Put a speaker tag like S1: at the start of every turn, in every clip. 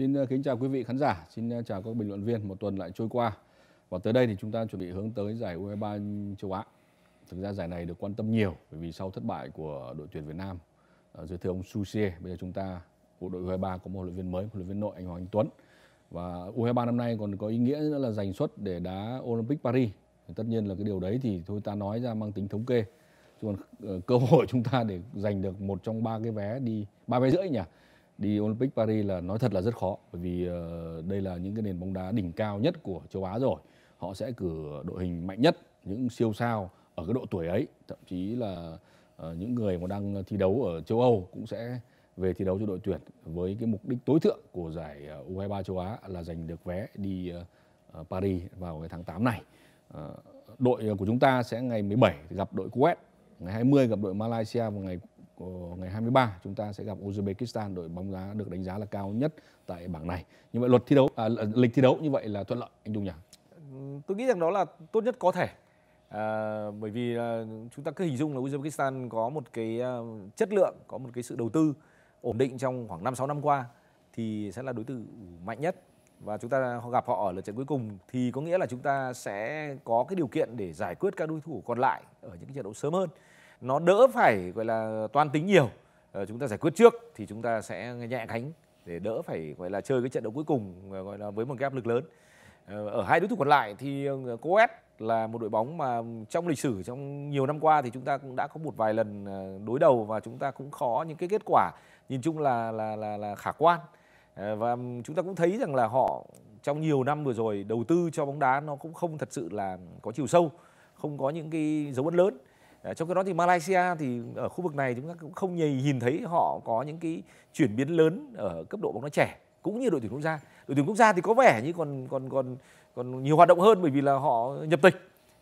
S1: Xin ờ, kính chào quý vị khán giả, xin ờ, chào các bình luận viên. Một tuần lại trôi qua và tới đây thì chúng ta chuẩn bị hướng tới giải U23 châu Á. Thực ra giải này được quan tâm nhiều bởi vì sau thất bại của đội tuyển Việt Nam ờ, dưới thời ông Susie, bây giờ chúng ta của đội U23 có một huấn luyện viên mới, huấn luyện viên nội anh Hoàng Anh Tuấn. Và U23 năm nay còn có ý nghĩa nữa là giành suất để đá Olympic Paris. Tất nhiên là cái điều đấy thì thôi ta nói ra mang tính thống kê. Chứ còn cơ hội chúng ta để giành được một trong ba cái vé đi ba vé rưỡi nhỉ đi Olympic Paris là nói thật là rất khó bởi vì ờ, đây là những cái nền bóng đá đỉnh cao nhất của châu Á rồi họ sẽ cử đội hình mạnh nhất những siêu sao ở cái độ tuổi ấy thậm chí là ờ, những người mà đang thi đấu ở châu Âu cũng sẽ về thi đấu cho đội tuyển với cái mục đích tối thượng của giải ờ, U23 châu Á là giành được vé đi Paris vào cái tháng 8 này. Đội của chúng ta sẽ ngày 17 gặp đội Kuwait, ngày 20 gặp đội Malaysia vào ngày ngày 23 chúng ta sẽ gặp Uzbekistan đội bóng đá được đánh giá là cao nhất tại bảng này. Như vậy luật thi đấu à, lịch thi đấu như vậy là thuận lợi anh Dung nhỉ? Ừ, tôi nghĩ rằng đó là tốt nhất có thể. À, bởi vì à, chúng ta cứ hình dung là Uzbekistan có một cái à, chất lượng, có một cái sự đầu tư ổn định trong khoảng 5 6 năm qua thì sẽ là đối thủ mạnh nhất và chúng ta gặp họ ở lượt trận cuối cùng thì có nghĩa là chúng ta sẽ có cái điều kiện để giải quyết các đối thủ còn lại ở những trận đấu sớm hơn nó đỡ phải gọi là toan tính nhiều ờ, chúng ta giải quyết trước thì chúng ta sẽ nhẹ cánh để đỡ phải gọi là chơi cái trận đấu cuối cùng ờ, gọi là với một cái áp lực lớn ờ, ở hai đối thủ còn lại thì Coes là một đội bóng mà trong lịch sử trong nhiều năm qua thì chúng ta cũng đã có một vài lần đối đầu và chúng ta cũng khó những cái kết quả nhìn chung là là là, là khả quan và chúng ta cũng thấy rằng là họ trong nhiều năm vừa rồi đầu tư cho bóng đá nó cũng không thật sự là có chiều sâu không có những cái dấu ấn lớn trong cái đó thì Malaysia thì ở khu vực này chúng ta cũng không nhìn thấy họ có những cái chuyển biến lớn ở cấp độ bóng đá trẻ cũng như đội tuyển quốc gia đội tuyển quốc gia thì có vẻ như còn còn còn còn nhiều hoạt động hơn bởi vì là họ nhập tịch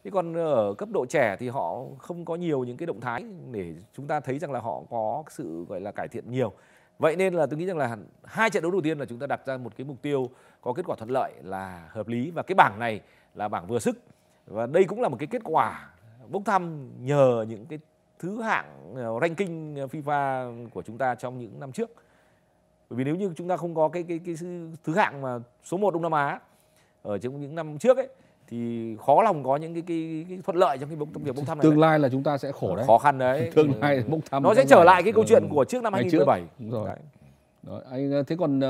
S1: thế còn ở cấp độ trẻ thì họ không có nhiều những cái động thái để chúng ta thấy rằng là họ có sự gọi là cải thiện nhiều vậy nên là tôi nghĩ rằng là hai trận đấu đầu tiên là chúng ta đặt ra một cái mục tiêu có kết quả thuận lợi là hợp lý và cái bảng này là bảng vừa sức và đây cũng là một cái kết quả bốc thăm nhờ những cái thứ hạng ờ, ranking ờ, FIFA của chúng ta trong những năm trước bởi vì nếu như chúng ta không có cái cái cái thứ hạng mà số 1 Đông Nam Á ở trong những năm trước ấy thì khó lòng có những cái cái, cái thuận lợi trong cái bốc việc bốc thăm này tương lai là chúng ta sẽ khổ ờ, đấy khó khăn đấy tương lai bốc thăm nó sẽ trở lại cái câu chuyện ừ. của trước năm 2017 Đúng rồi anh thế còn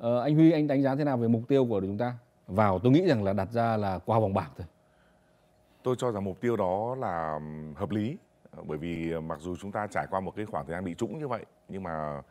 S1: anh Huy anh đánh giá thế nào về mục tiêu của chúng ta vào tôi nghĩ rằng là đặt ra là qua vòng bảng thôi
S2: tôi cho rằng mục tiêu đó là hợp lý ờ, bởi vì ờ, mặc dù chúng ta trải qua một cái khoảng thời gian bị trũng như vậy nhưng mà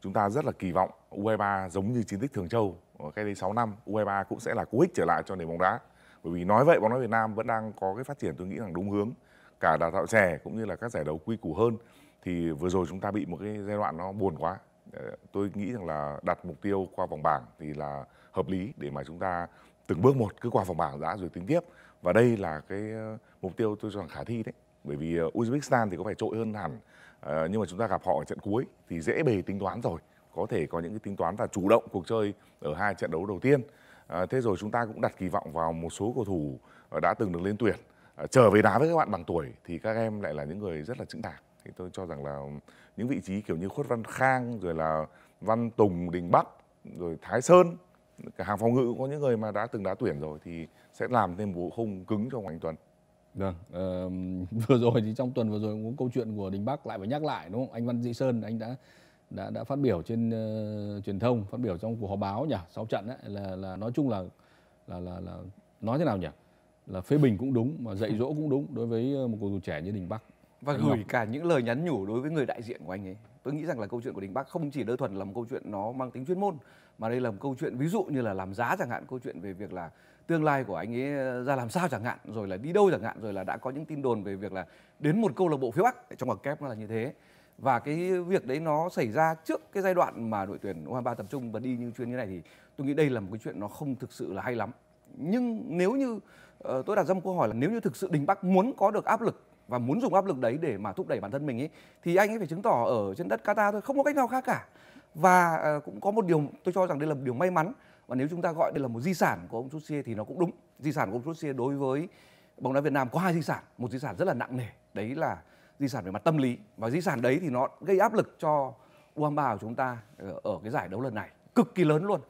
S2: chúng ta rất là kỳ vọng U23 e giống như chiến tích Thường Châu cách đây 6 năm U23 e cũng sẽ là cú hích trở lại cho nền bóng đá bởi vì nói vậy bóng đá Việt Nam vẫn đang có cái phát triển tôi nghĩ rằng đúng hướng cả đào tạo trẻ cũng như là các giải đấu quy củ hơn thì vừa rồi chúng ta bị một cái giai đoạn nó buồn quá ờ, tôi nghĩ rằng là đặt mục tiêu qua vòng bảng thì là hợp lý để mà chúng ta từng bước một cứ qua vòng bảng đã rồi tính tiếp và đây là cái ờ, mục tiêu tôi cho rằng khả thi đấy bởi vì ờ, Uzbekistan thì có phải trội hơn hẳn à, nhưng mà chúng ta gặp họ ở trận cuối thì dễ bề tính toán rồi có thể có những cái tính toán và chủ động cuộc chơi ở hai trận đấu đầu tiên à, thế rồi chúng ta cũng đặt kỳ vọng vào một số cầu thủ đã từng được lên tuyển à, trở về đá với các bạn bằng tuổi thì các em lại là những người rất là chững chạc thì tôi cho rằng là những vị trí kiểu như khuất văn khang rồi là văn tùng đình bắc rồi thái sơn cả hàng phòng ngự cũng có những người mà đã từng đá tuyển rồi thì sẽ làm thêm bộ khung cứng cho Hoàng Anh Tuấn. Vâng, uh, vừa rồi thì trong tuần vừa rồi cũng câu chuyện của Đình Bắc lại phải
S1: nhắc lại đúng không? Anh Văn Dĩ Sơn anh đã đã đã phát biểu trên uh, truyền thông, phát biểu trong cuộc họp báo nhỉ, sau trận ấy, là là nói chung là là là là nói thế nào nhỉ? Là phê bình cũng đúng mà dạy dỗ cũng đúng đối với ờ, một cầu thủ trẻ như Đình Bắc. Và anh gửi Ngọc. cả những lời nhắn nhủ
S3: đối với người đại diện của anh ấy. Tôi nghĩ rằng là câu chuyện của Đình Bắc không chỉ đơn thuần là một câu chuyện nó mang tính chuyên môn mà đây là một câu chuyện ví dụ như là làm giá chẳng hạn câu chuyện về việc là tương lai của anh ấy ờ, ra làm sao chẳng hạn rồi là đi đâu chẳng hạn rồi là đã có những tin đồn về việc là đến một câu lạc bộ phía bắc trong quảng kép nó là như thế và cái việc đấy nó xảy ra trước cái giai đoạn mà đội tuyển u ba tập trung và đi như chuyên như này thì tôi nghĩ đây là một cái chuyện nó không thực sự là hay lắm nhưng nếu như ờ, tôi đặt ra một câu hỏi là nếu như thực sự Đình Bắc muốn có được áp lực và muốn dùng áp lực đấy để mà thúc đẩy bản thân mình ấy thì anh ấy phải chứng tỏ ở trên đất Qatar thôi không có cách nào khác cả và ờ, cũng có một điều tôi cho rằng đây là một điều may mắn và nếu chúng ta gọi đây là một di sản của ông Chusie thì nó cũng đúng di sản của ông Chusie đối với bóng đá Việt Nam có hai di sản một di sản rất là nặng nề đấy là di sản về mặt tâm lý và di sản đấy thì nó gây áp lực cho U23 của chúng ta ờ, ở cái giải đấu lần này cực kỳ lớn luôn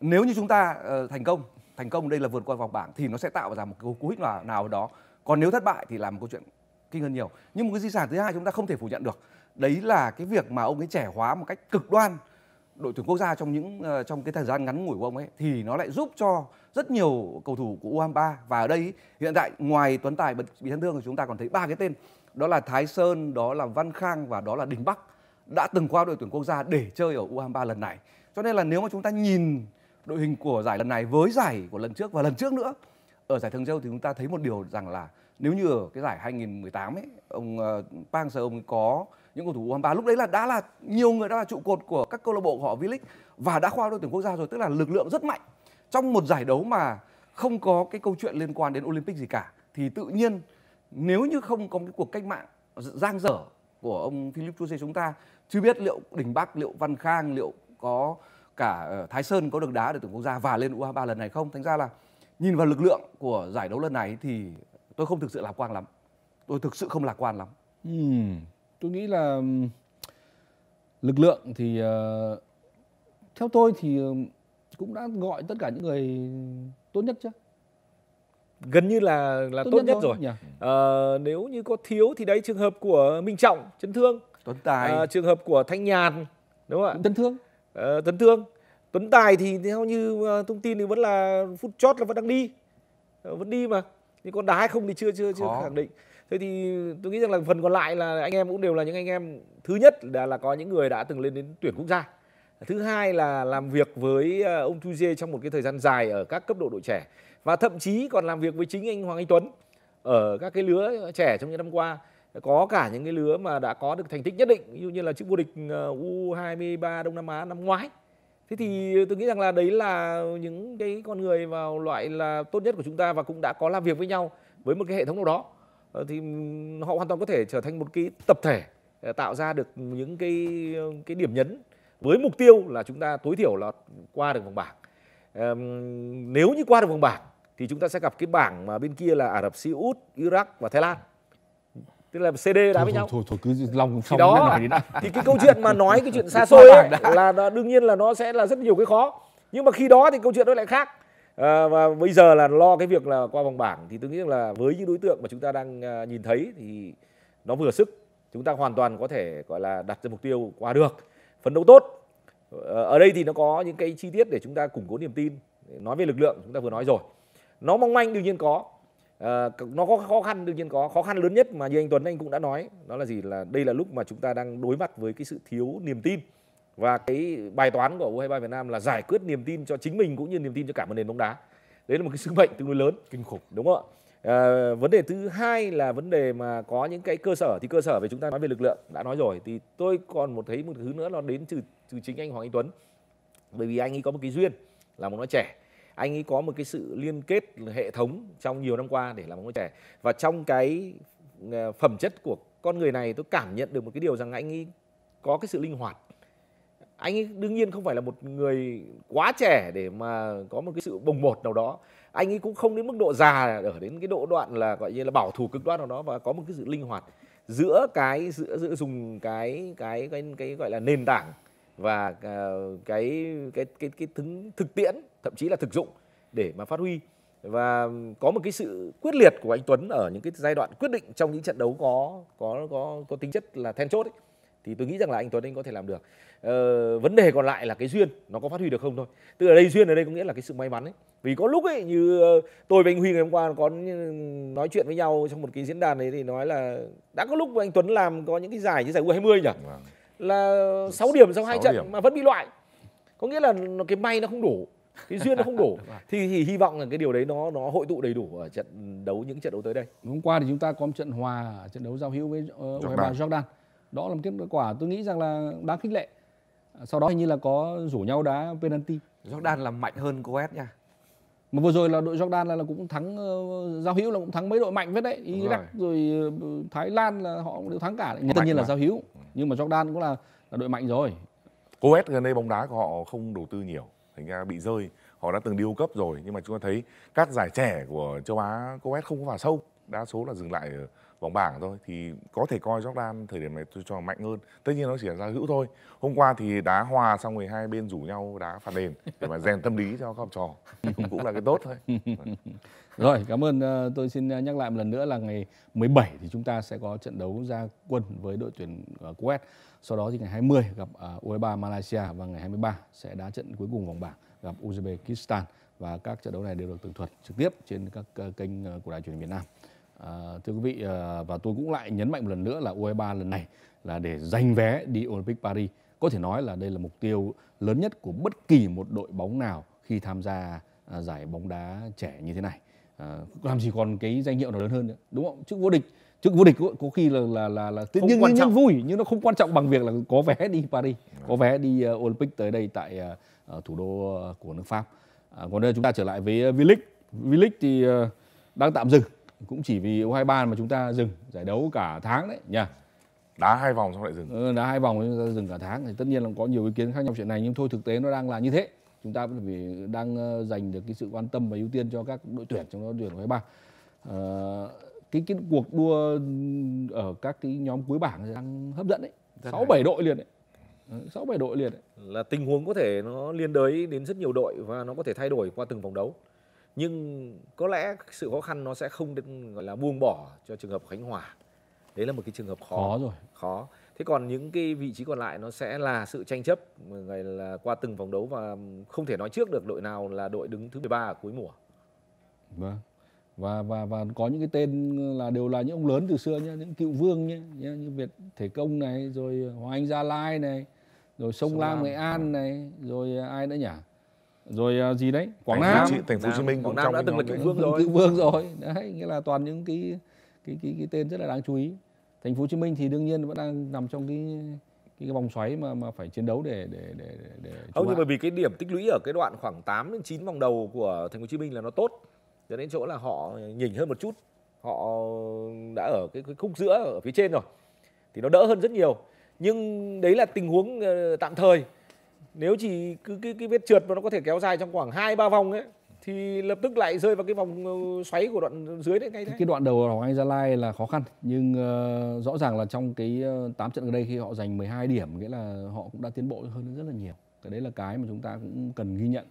S3: nếu như chúng ta ờ, thành công thành công đây là vượt qua vòng bảng thì nó sẽ tạo ra một cú cú hích nào nào đó còn nếu thất bại thì là một câu chuyện kinh hơn nhiều nhưng một cái di sản thứ hai chúng ta không thể phủ nhận được đấy là cái việc mà ông ấy trẻ hóa một cách cực đoan đội tuyển quốc gia trong những ờ, trong cái thời gian ngắn ngủi của ông ấy thì nó lại giúp cho rất nhiều cầu thủ của U23 và ở đây hiện tại ngoài Tuấn Tài bị chấn thương thì chúng ta còn thấy ba cái tên đó là Thái Sơn, đó là Văn Khang và đó là Đình Bắc đã từng qua đội tuyển quốc gia để chơi ở U23 lần này. Cho nên là nếu mà chúng ta nhìn đội hình của giải lần này với giải của lần trước và lần trước nữa ở giải Thường Châu thì chúng ta thấy một điều rằng là nếu như ở cái giải 2018 ấy ông ờ, Pang Sơ ông có những cầu thủ U23 lúc đấy là đã là nhiều người đã là trụ cột của các câu lạc bộ họ V-League và đã khoa đội tuyển quốc gia rồi tức là lực lượng rất mạnh trong một giải đấu mà không có cái câu chuyện liên quan đến Olympic gì cả thì tự nhiên nếu như không có cái cuộc cách mạng giang dở của ông Philip Chu chúng ta chưa biết liệu Đình Bắc, liệu Văn Khang, liệu có cả ờ, Thái Sơn có được đá để tuyển quốc gia và lên U23 lần này không? Thành ra là nhìn vào lực lượng của giải đấu lần này thì tôi không thực sự lạc quan lắm. Tôi thực sự không lạc quan lắm.
S1: Hmm tôi nghĩ là lực lượng thì uh, theo tôi thì ờ, cũng đã gọi tất cả những người tốt nhất chứ gần như là là tốt, tốt nhất, nhất rồi, rồi. À, ờ, nếu như có thiếu thì đấy trường hợp của Minh Trọng chấn thương Tuấn Tài à, trường hợp của Thanh Nhàn đúng không ạ chấn thương à, chấn thương Tuấn Tài thì theo như thông tin thì vẫn là phút chót là vẫn đang đi vẫn đi mà nhưng con đá hay không thì chưa chưa chưa Khó. khẳng định thế thì tôi nghĩ rằng là phần còn lại là anh em cũng đều là những anh em thứ nhất là là có những người đã từng lên đến tuyển quốc gia thứ hai là làm việc với ờ, ông Chu Dê trong một cái thời gian dài ở các cấp độ đội trẻ và thậm chí còn làm việc với chính anh Hoàng Anh Tuấn ở các cái lứa trẻ trong những năm qua có cả những cái lứa mà đã có được thành tích nhất định ví dụ như là chức vô địch ờ, U23 Đông Nam Á năm ngoái thế thì tôi nghĩ rằng là đấy là những cái con người vào loại là tốt nhất của chúng ta và cũng đã có làm việc với nhau với một cái hệ thống nào đó Ờ, thì họ hoàn toàn có thể trở thành một cái tập thể ờ, tạo ra được những cái ờ, cái điểm nhấn với mục tiêu là chúng ta tối thiểu là qua được vòng bảng nếu như qua được vòng bảng thì chúng ta sẽ gặp cái bảng mà bên kia là Ả Rập Xê Út, Iraq và Thái Lan tức là CD đá với nhau thôi thôi cứ lòng xong thì đó đến thì cái câu chuyện mà nói cái chuyện xa xôi ấy, là đương nhiên là nó sẽ là rất nhiều cái khó nhưng mà khi đó thì câu chuyện nó lại khác à, và bây giờ là lo cái việc là qua vòng bảng thì tôi nghĩ là với những đối tượng mà chúng ta đang ờ, nhìn thấy thì nó vừa sức chúng ta hoàn toàn có thể gọi là đặt ra mục tiêu qua được phấn đấu tốt ờ, ở đây thì nó có những cái chi tiết để chúng ta củng cố niềm tin nói về lực lượng chúng ta vừa nói rồi nó mong manh đương nhiên có à, nó có khó khăn đương nhiên có khó khăn lớn nhất mà như anh Tuấn anh cũng đã nói đó là gì là đây là lúc mà chúng ta đang đối mặt với cái sự thiếu niềm tin và cái bài toán của U23 Việt Nam là giải quyết niềm tin cho chính mình cũng như niềm tin cho cả một nền bóng đá đấy là một cái sứ mệnh tương đối lớn kinh khủng đúng không ạ à, vấn đề thứ hai là vấn đề mà có những cái cơ sở thì cơ sở về chúng ta nói về lực lượng đã nói rồi thì tôi còn một thấy một thứ nữa nó đến từ từ chính anh Hoàng Anh Tuấn bởi vì anh ấy có một cái duyên là một nói trẻ anh ấy có một cái sự liên kết hệ thống trong nhiều năm qua để làm một nói trẻ và trong cái ờ, phẩm chất của con người này tôi cảm nhận được một cái điều rằng anh ấy có cái sự linh hoạt anh ấy đương nhiên không phải là một người quá trẻ để mà có một cái sự bồng bột nào đó anh ấy cũng không đến mức độ già ở đến cái độ đoạn là gọi như là bảo thủ cực đoan nào đó và có một cái sự linh hoạt giữa cái giữa, giữa dùng cái cái cái cái gọi là nền tảng và à, cái cái cái cái thứ thực tiễn thậm chí là thực dụng để mà phát huy và có một cái sự quyết liệt của anh Tuấn ở những cái giai đoạn quyết định trong những trận đấu có có có có tính chất là then chốt ấy thì tôi nghĩ rằng là anh Tuấn anh có thể làm được ờ, vấn đề còn lại là cái duyên nó có phát huy được không thôi tức ở đây duyên ở đây có nghĩa là cái sự may mắn ấy vì có lúc ấy như ờ, tôi và anh Huy ngày hôm qua có nói chuyện với nhau trong một cái diễn đàn đấy thì nói là đã có lúc anh Tuấn làm có những cái giải như giải U20 nhỉ vâng. là 6 điểm sau hai trận điểm. mà vẫn bị loại có nghĩa là cái may nó không đủ cái duyên nó không đủ vâng. thì, thì hy vọng là cái điều đấy nó nó hội tụ đầy đủ ở trận đấu những trận đấu tới đây hôm qua thì chúng ta có một trận hòa trận đấu giao hữu với uh, Jordan. Jordan đó là một kết quả tôi nghĩ rằng là đáng khích lệ sau đó hình như là có rủ nhau đá penalty Jordan là mạnh hơn Coet nha mà vừa rồi là đội Jordan là, là cũng thắng uh, giao hữu là cũng thắng mấy đội mạnh phết đấy Iraq rồi. rồi ờ, Thái Lan là họ cũng đều thắng cả đấy. tất nhiên mà. là giao hữu
S2: nhưng mà Jordan cũng là, là đội mạnh rồi Coet gần đây bóng đá của họ không đầu tư nhiều thành ra bị rơi họ đã từng điêu cấp rồi nhưng mà chúng ta thấy các giải trẻ của châu Á Coet không có vào sâu đa số là dừng lại ở vòng bảng thôi thì có thể coi Jordan thời điểm này tôi cho mạnh hơn tất nhiên nó chỉ là giao hữu thôi hôm qua thì đá hòa xong rồi hai bên rủ nhau đá phạt đền để mà rèn tâm lý cho các học trò cũng, là cái tốt thôi rồi cảm ơn ờ, tôi
S1: xin ờ, nhắc lại một lần nữa là ngày 17 thì chúng ta sẽ có trận đấu ra quân với đội tuyển ờ, Kuwait sau đó thì ngày 20 gặp U23 e Malaysia và ngày 23 sẽ đá trận cuối cùng vòng bảng gặp Uzbekistan e và các trận đấu này đều được tường thuật trực tiếp trên các kênh của đài truyền hình Việt Nam À, thưa quý vị à, và tôi cũng lại nhấn mạnh một lần nữa là U23 lần này là để giành vé đi Olympic Paris. Có thể nói là đây là mục tiêu lớn nhất của bất kỳ một đội bóng nào khi tham gia à, giải bóng đá trẻ như thế này. À, làm gì còn cái danh hiệu nào lớn hơn nữa, đúng không? Chức vô địch, chức vô địch có, có khi là là là, là không nhưng, quan trọng. nhưng vui nhưng nó không quan trọng bằng việc là có vé đi Paris, có vé đi uh, Olympic tới đây tại uh, thủ đô của nước Pháp. À, còn đây chúng ta trở lại với V-League. V-League thì uh, đang tạm dừng cũng chỉ vì U23 mà chúng ta dừng giải đấu cả tháng đấy nha. đá hai vòng xong lại dừng ừ, đá hai vòng chúng ta dừng cả tháng thì tất nhiên là có nhiều ý kiến khác nhau chuyện này nhưng thôi thực tế nó đang là như thế chúng ta vẫn phải đang ờ, dành được cái sự quan tâm và ưu tiên cho các đội tuyển trong đó tuyển u ba à, cái cái cuộc đua ở các cái nhóm cuối bảng đang hấp dẫn đấy sáu bảy đội liền đấy sáu bảy đội liền đấy. là tình huống có thể nó liên đới đến rất nhiều đội và nó có thể thay đổi qua từng vòng đấu nhưng có lẽ sự khó khăn nó sẽ không gọi là buông bỏ cho trường hợp khánh hòa đấy là một cái trường hợp khó, khó rồi khó thế còn những cái vị trí còn lại nó sẽ là sự tranh chấp ngày là qua từng vòng đấu và không thể nói trước được đội nào là đội đứng thứ 13 ở cuối mùa vâng và và và có những cái tên là đều là những ông lớn từ xưa nhé những cựu vương nhé như Việt Thể Công này rồi Hoàng Anh Gia Lai này rồi Sông, Sông Lam Nghệ An này rồi ai nữa nhỉ rồi à, gì đấy quảng nam thành phố hồ chí minh quảng nam đã từng là cựu vương rồi cựu vương rồi đấy nghĩa là toàn những cái cái cái cái tên rất là đáng chú ý thành phố hồ chí minh thì đương nhiên vẫn đang nằm trong cái cái, cái vòng xoáy mà mà phải chiến đấu để để để để không nhưng bởi vì cái điểm tích lũy ở cái đoạn khoảng 8 đến 9 vòng đầu của thành phố hồ chí minh là nó tốt cho đến chỗ là họ nhỉnh hơn một chút họ đã ở cái, cái khúc giữa ở phía trên rồi thì nó đỡ hơn rất nhiều nhưng đấy là tình huống ờ, tạm thời nếu chỉ cứ cái, cái vết trượt mà nó có thể kéo dài trong khoảng hai ba vòng ấy thì lập tức lại rơi vào cái vòng ờ, xoáy của đoạn dưới đấy ngay thế. Cái đoạn đầu của anh Gia Lai là khó khăn nhưng uh, rõ ràng là trong cái 8 ờ, trận gần đây khi họ giành 12 điểm nghĩa là họ cũng đã tiến bộ hơn rất là nhiều. Cái đấy là cái mà chúng ta cũng cần ghi nhận.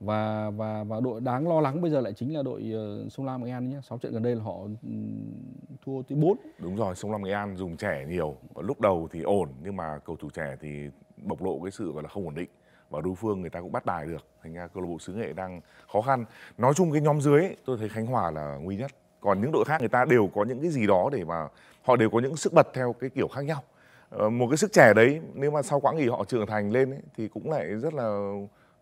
S1: Và và và đội đáng lo lắng bây giờ lại chính là đội uh, Sông Lam Nghệ An nhé. 6 trận gần đây là họ ừ, thua tới 4.
S2: Đúng rồi, Sông Lam Nghệ An dùng trẻ nhiều. Lúc đầu thì ổn nhưng mà cầu thủ trẻ thì bộc lộ cái sự gọi là không ổn định và đối phương người ta cũng bắt đài được thành ra câu lạc bộ xứ nghệ đang khó khăn nói chung cái nhóm dưới tôi thấy khánh hòa là nguy nhất còn những đội khác người ta đều có những cái gì đó để mà họ đều có những sức bật theo cái kiểu khác nhau ờ, một cái sức trẻ đấy nếu mà sau quãng nghỉ họ trưởng thành lên ấy, thì cũng lại rất là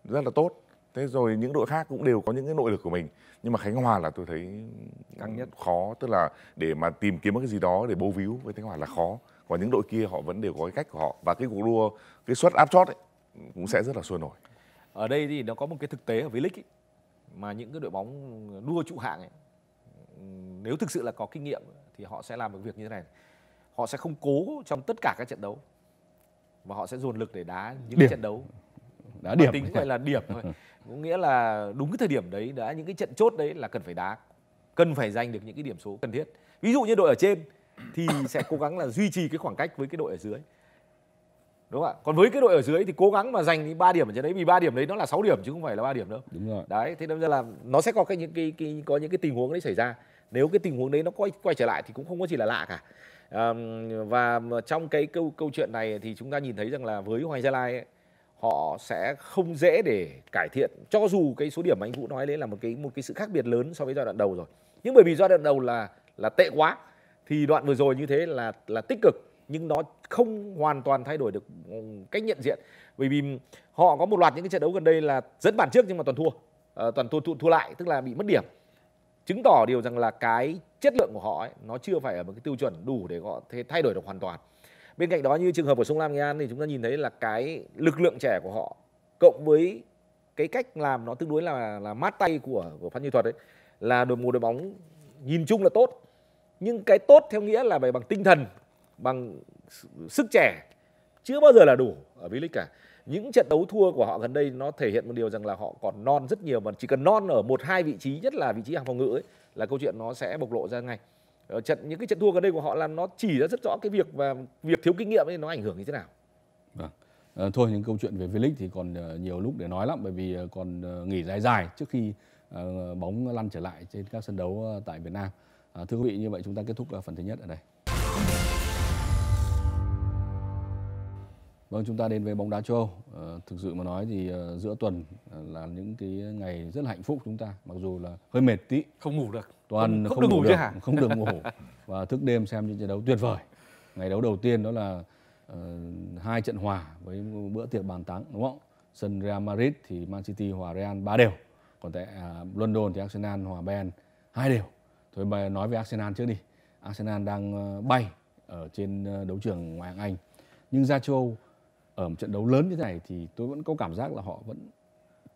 S2: rất là tốt thế rồi những đội khác cũng đều có những cái nội lực của mình nhưng mà khánh hòa là tôi thấy căng nhất khó tức là để mà tìm kiếm một cái gì đó để bố víu với khánh hòa là khó và những đội kia họ vẫn đều có cái cách của họ và cái cuộc đua cái suất áp chót ấy cũng sẽ rất là sôi nổi
S1: ở đây thì nó có một cái thực tế ở V-League mà những cái đội bóng đua trụ hạng ấy, nếu thực sự là có kinh nghiệm thì họ sẽ làm được việc như thế này họ sẽ không cố trong tất cả các trận đấu và họ sẽ dồn lực để đá những điểm. trận đấu đá điểm tính gọi là điểm thôi có nghĩa là đúng cái thời điểm đấy đã những cái trận chốt đấy là cần phải đá cần phải giành được những cái điểm số cần thiết ví dụ như đội ở trên thì sẽ cố gắng là duy trì cái khoảng cách với cái đội ở dưới đúng không ạ còn với cái đội ở dưới thì cố gắng mà giành ba điểm ở trên đấy vì ba điểm đấy nó là 6 điểm chứ không phải là ba điểm đâu đúng rồi đấy thế nên là nó sẽ có cái những cái, cái có những cái tình huống đấy xảy ra nếu cái tình huống đấy nó quay quay trở lại thì cũng không có gì là lạ cả à, và trong cái câu câu chuyện này thì chúng ta nhìn thấy rằng là với Hoàng Gia Lai ấy, họ sẽ không dễ để cải thiện cho dù cái số điểm mà anh Vũ nói đấy là một cái một cái sự khác biệt lớn so với giai đoạn đầu rồi nhưng bởi vì giai đoạn đầu là là tệ quá thì đoạn vừa rồi như thế là là tích cực nhưng nó không hoàn toàn thay đổi được ừ, cách nhận diện bởi vì họ có một loạt những cái trận đấu gần đây là dẫn bàn trước nhưng mà toàn thua à, toàn thua, thua thua lại tức là bị mất điểm chứng tỏ điều rằng là cái chất lượng của họ ấy, nó chưa phải ở một cái tiêu chuẩn đủ để họ thể thay đổi được hoàn toàn bên cạnh đó như trường hợp của sông lam nghệ an thì chúng ta nhìn thấy là cái lực lượng trẻ của họ cộng với cái cách làm nó tương đối là là mát tay của của phan như thuật ấy là đội một đội bóng nhìn chung là tốt nhưng cái tốt theo nghĩa là về bằng tinh thần bằng sức trẻ chưa bao giờ là đủ ở V-League cả những trận đấu thua của họ gần đây nó thể hiện một điều rằng là họ còn non rất nhiều và chỉ cần non ở một hai vị trí nhất là vị trí hàng phòng ngự ấy là câu chuyện nó sẽ bộc lộ ra ngay ờ, trận những cái trận thua gần đây của họ là nó chỉ ra rất rõ cái việc và việc thiếu kinh nghiệm ấy nó ảnh hưởng như thế nào vâng à, ờ, thôi những câu chuyện về V-League thì còn ờ, nhiều lúc để nói lắm bởi vì còn nghỉ dài dài trước khi bóng lăn trở lại trên các sân đấu tại Việt Nam À, thưa quý vị, như vậy chúng ta kết thúc à, phần thứ nhất ở đây. Vâng, chúng ta đến với bóng đá châu Âu. À, thực sự mà nói thì uh, giữa tuần à, là những cái ngày rất là hạnh phúc chúng ta, mặc dù là hơi mệt tí. Không ngủ được. Toàn không, không, không được ngủ, ngủ được, hả? không được ngủ. Và thức đêm xem những trận đấu tuyệt vời. Ngày đấu đầu tiên đó là uh, hai trận hòa với bữa tiệc bàn thắng đúng không? Sân Real Madrid thì Man City hòa Real 3 đều. Còn tại uh, London thì Arsenal hòa Ben 2 đều Thôi bài nói về Arsenal trước đi. Arsenal đang ờ, bay ở trên ờ, đấu trường ngoại hạng Anh. Nhưng ra châu Âu ở một trận đấu lớn như thế này thì tôi vẫn có cảm giác là họ vẫn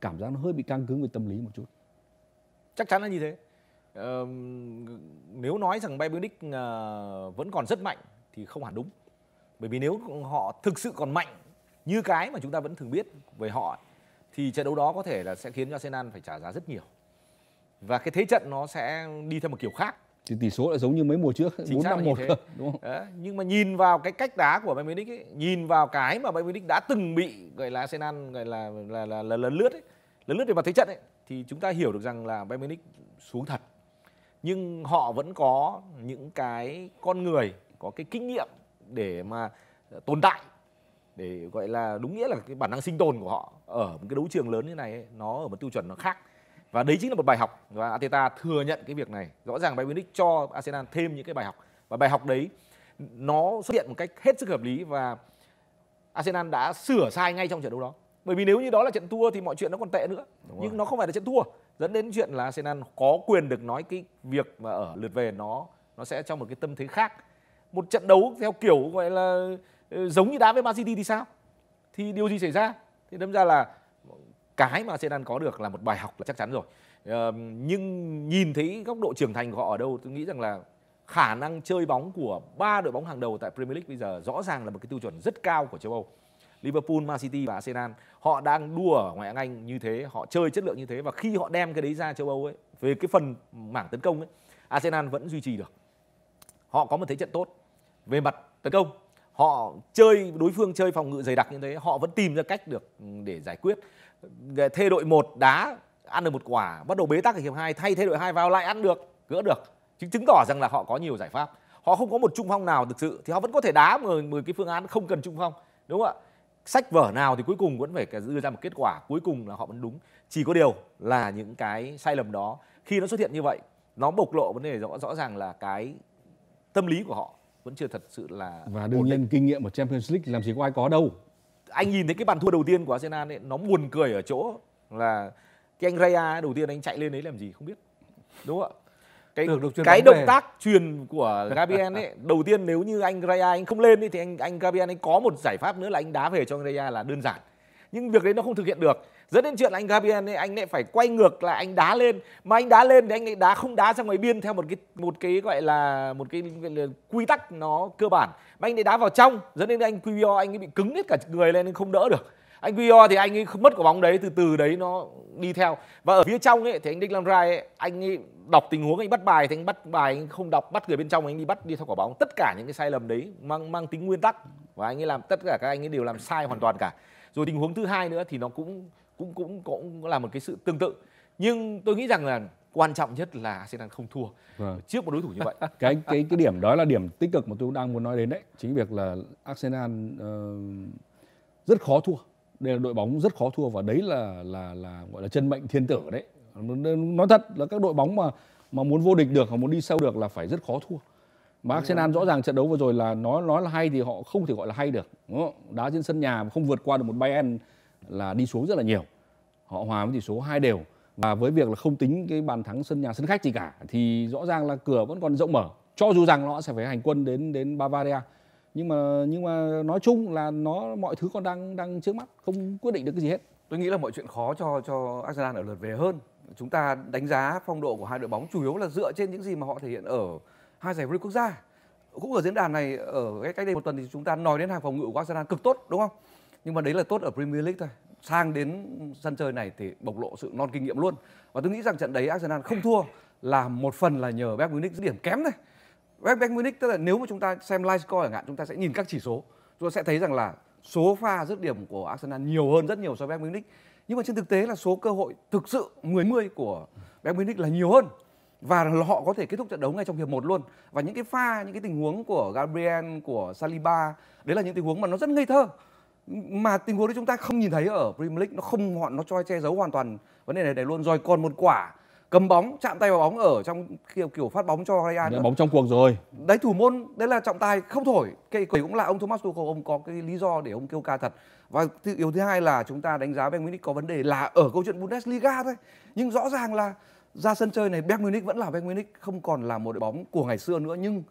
S1: cảm giác nó hơi bị căng cứng về tâm lý một chút. Chắc chắn là như thế. Ờ, nếu nói rằng Bayern Munich ờ, vẫn còn rất mạnh thì không hẳn đúng. Bởi vì nếu họ thực sự còn mạnh như cái mà chúng ta vẫn thường biết về họ thì trận đấu đó có thể là sẽ khiến cho Arsenal phải trả giá rất nhiều và cái thế trận nó sẽ đi theo một kiểu khác thì tỷ số là giống như mấy mùa trước bốn năm một đúng không? Đấy, nhưng mà nhìn vào cái cách đá của Bayern Munich ấy, nhìn vào cái mà Bayern Munich đã từng bị gọi là Arsenal gọi là là là, là lần lướt ấy, lần lướt về mặt thế trận ấy thì chúng ta hiểu được rằng là Bayern Munich xuống thật nhưng họ vẫn có những cái con người có cái kinh nghiệm để mà tồn tại để gọi là đúng nghĩa là cái bản năng sinh tồn của họ ở một cái đấu trường lớn như này ấy, nó ở một tiêu chuẩn nó khác và đấy chính là một bài học và Ateta thừa nhận cái việc này rõ ràng Bayern Munich cho Arsenal thêm những cái bài học và bài học đấy nó xuất hiện một cách hết sức hợp lý và Arsenal đã sửa sai ngay trong trận đấu đó bởi vì nếu như đó là trận thua thì mọi chuyện nó còn tệ nữa Đúng nhưng rồi. nó không phải là trận thua dẫn đến chuyện là Arsenal có quyền được nói cái việc mà ở lượt về nó nó sẽ trong một cái tâm thế khác một trận đấu theo kiểu gọi là ờ, giống như đá với Man City thì sao thì điều gì xảy ra thì đâm ra là cái mà Arsenal có được là một bài học là chắc chắn rồi ờ, nhưng nhìn thấy góc độ trưởng thành của họ ở đâu tôi nghĩ rằng là khả năng chơi bóng của ba đội bóng hàng đầu tại Premier League bây giờ rõ ràng là một cái tiêu chuẩn rất cao của châu Âu Liverpool, Man City và Arsenal họ đang đua ở ngoại hạng Anh như thế, họ chơi chất lượng như thế và khi họ đem cái đấy ra châu Âu ấy về cái phần mảng tấn công ấy, Arsenal vẫn duy trì được. Họ có một thế trận tốt về mặt tấn công, họ chơi đối phương chơi phòng ngự dày đặc như thế, họ vẫn tìm ra cách được ừ, để giải quyết thê đội 1 đá ăn được một quả bắt đầu bế tắc ở hiệp 2 thay thế đội 2 vào lại ăn được gỡ được chứng chứng tỏ rằng là họ có nhiều giải pháp họ không có một trung phong nào thực sự thì họ vẫn có thể đá mười mười cái phương án không cần trung phong đúng không ạ sách vở nào thì cuối cùng vẫn phải đưa ra một kết quả cuối cùng là họ vẫn đúng chỉ có điều là những cái sai lầm đó khi nó xuất hiện như vậy nó bộc lộ vấn đề rõ rõ ràng là cái tâm lý của họ vẫn chưa thật sự là và đương nhiên kinh nghiệm ở Champions League làm gì có ai có đâu anh nhìn thấy cái bàn thua đầu tiên của Arsenal ấy, nó buồn cười ở chỗ là cái anh Raya đầu tiên anh chạy lên đấy làm gì không biết đúng không ạ cái được, được cái động về. tác truyền của Gabriel ấy đầu tiên nếu như anh Raya anh không lên ấy, thì anh anh Gabriel anh có một giải pháp nữa là anh đá về cho anh Raya là đơn giản nhưng việc đấy nó không thực hiện được dẫn đến chuyện anh Gabriel ấy, anh lại phải quay ngược là anh đá lên mà anh đá lên thì anh lại đá không đá ra ngoài biên theo một cái một cái gọi là một cái gọi là quy tắc nó cơ bản mà anh lại đá vào trong dẫn đến anh QPO anh ấy bị cứng hết cả người lên nên không đỡ được anh Guio thì anh ấy mất quả bóng đấy từ từ đấy nó đi theo và ở phía trong ấy thì anh Đinh Lam Rai ấy, anh ấy đọc tình huống anh bắt bài thì anh bắt bài anh không đọc bắt người bên trong anh đi bắt đi theo quả bóng tất cả những cái sai lầm đấy mang mang tính nguyên tắc và anh ấy làm tất cả các anh ấy đều làm sai hoàn toàn cả rồi tình huống thứ hai nữa thì nó cũng cũng cũng cũng là một cái sự tương tự nhưng tôi nghĩ rằng là quan trọng nhất là Arsenal không thua vâng. trước một đối thủ như vậy. cái cái cái điểm đó là điểm tích cực mà tôi đang muốn nói đến đấy, chính việc là Arsenal uh, rất khó thua. Đây là đội bóng rất khó thua và đấy là là là gọi là chân mệnh thiên tử đấy. Nói thật là các đội bóng mà mà muốn vô địch được hoặc muốn đi sâu được là phải rất khó thua. Mà Arsenal rõ ràng trận đấu vừa rồi là nói nói là hay thì họ không thể gọi là hay được. Đá trên sân nhà mà không vượt qua được một Bayern là đi xuống rất là nhiều họ hòa với tỷ số hai đều và với việc là không tính cái bàn thắng sân nhà sân khách gì cả thì rõ ràng là cửa vẫn còn rộng mở cho dù rằng nó sẽ phải hành quân đến đến Bavaria nhưng mà nhưng mà nói chung là nó mọi thứ còn đang đang trước mắt không quyết định được cái gì hết tôi nghĩ là mọi chuyện khó cho cho
S3: Arsenal ở lượt về hơn chúng ta đánh giá phong độ của hai đội bóng chủ yếu là dựa trên những gì mà họ thể hiện ở hai giải vô địch quốc gia cũng ở diễn đàn này ở cách đây một tuần thì chúng ta nói đến hàng phòng ngự của Arsenal cực tốt đúng không nhưng mà đấy là tốt ở Premier League thôi sang đến sân chơi này thì bộc lộ sự non kinh nghiệm luôn và tôi nghĩ rằng trận đấy Arsenal không thua là một phần là nhờ Bayern Munich dứt điểm kém thôi Bayern Munich tức là nếu mà chúng ta xem live score chẳng hạn chúng ta sẽ nhìn các chỉ số chúng ta sẽ thấy rằng là số pha dứt điểm của Arsenal nhiều hơn rất nhiều so với Bayern Munich nhưng mà trên thực tế là số cơ hội thực sự 10-10 của Bayern Munich là nhiều hơn và họ có thể kết thúc trận đấu ngay trong hiệp 1 luôn và những cái pha những cái tình huống của Gabriel của Saliba đấy là những tình huống mà nó rất ngây thơ mà tình huống đấy chúng ta không nhìn thấy ở Premier League nó không họ nó cho che giấu hoàn toàn vấn đề này để luôn rồi còn một quả cầm bóng chạm tay vào bóng ở trong kiểu kiểu phát bóng cho Real nữa. bóng
S1: trong cuộc rồi
S3: đấy thủ môn đấy là trọng tài không thổi cái cũng là ông Thomas Tuchel ông có cái lý do để ông kêu ca thật và thứ yếu thứ hai là chúng ta đánh giá Bayern Munich có vấn đề là ở câu chuyện Bundesliga thôi nhưng rõ ràng là ra sân chơi này Bayern Munich vẫn là Bayern Munich không còn là một đội bóng của ngày xưa nữa nhưng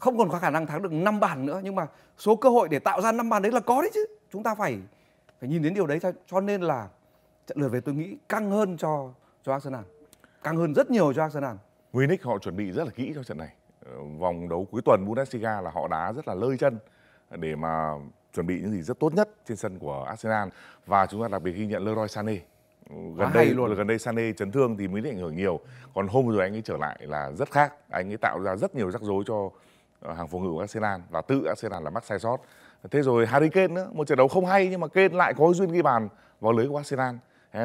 S3: không còn có khả năng thắng được 5 bàn nữa nhưng mà số cơ hội để tạo ra 5 bàn đấy là có đấy chứ chúng ta phải phải nhìn đến điều đấy cho, nên là trận lượt về tôi nghĩ
S2: căng hơn cho cho Arsenal căng hơn rất nhiều cho Arsenal Munich họ chuẩn bị rất là kỹ cho trận này ờ, vòng đấu cuối tuần Bundesliga là họ đá rất là lơi chân để mà chuẩn bị những gì rất tốt nhất trên sân của Arsenal và chúng ta đặc biệt ghi nhận Leroy Sané ừ, gần à, đây luôn gần đây Sané chấn thương thì mới ảnh hưởng nhiều còn hôm rồi anh ấy trở lại là rất khác anh ấy tạo ra rất nhiều rắc rối cho Ờ, hàng phòng ngự của Arsenal và tự Arsenal là mắc sai sót thế rồi Harry Kane nữa một trận đấu không hay nhưng mà Kane lại có duyên ghi bàn vào lưới của Arsenal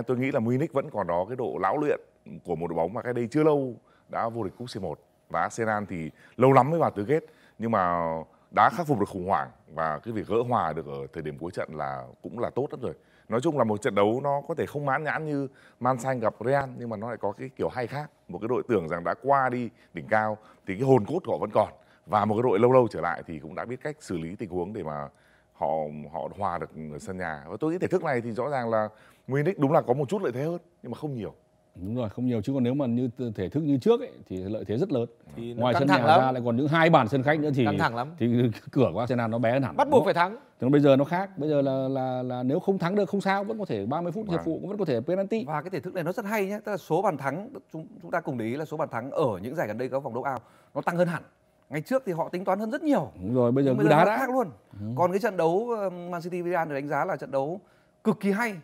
S2: tôi nghĩ là Munich vẫn còn đó cái độ lão luyện của một đội bóng mà cái đây chưa lâu đã vô địch cúp C1 và Arsenal thì lâu lắm mới vào tứ kết nhưng mà đã khắc phục được khủng hoảng và cái việc gỡ hòa được ở thời điểm cuối trận là cũng là tốt lắm rồi nói chung là một trận đấu nó có thể không mãn nhãn như Man Xanh gặp Real nhưng mà nó lại có cái kiểu hay khác một cái đội tưởng rằng đã qua đi đỉnh cao thì cái hồn cốt của họ vẫn còn và một cái đội lâu lâu trở lại thì cũng đã biết cách xử lý tình huống để mà họ họ hòa được ở sân nhà và tôi nghĩ thể thức này thì rõ ràng là Munich đúng là có một chút lợi thế hơn nhưng mà không nhiều đúng rồi không nhiều chứ còn nếu mà như thể thức như trước ấy, thì lợi thế rất lớn thì
S1: ngoài sân nhà lắm. ra lại còn những hai bàn sân khách nữa thì căng thẳng lắm thì cửa của Arsenal nó bé hơn hẳn bắt buộc phải thắng nhưng bây giờ nó khác bây giờ là là là nếu không thắng được không sao vẫn có thể 30 phút hiệp vâng. phụ cũng vẫn có thể penalty
S3: và cái thể thức này nó rất hay nhé tức là số bàn thắng chúng chúng ta cùng để ý là số bàn thắng ở những giải gần đây có vòng đấu ao nó tăng hơn hẳn ngày trước thì họ tính toán hơn rất nhiều
S1: đúng rồi bây giờ, cứ đá khác
S3: luôn ừ. còn cái trận đấu ờ, Man City Real được đánh giá là trận đấu cực kỳ hay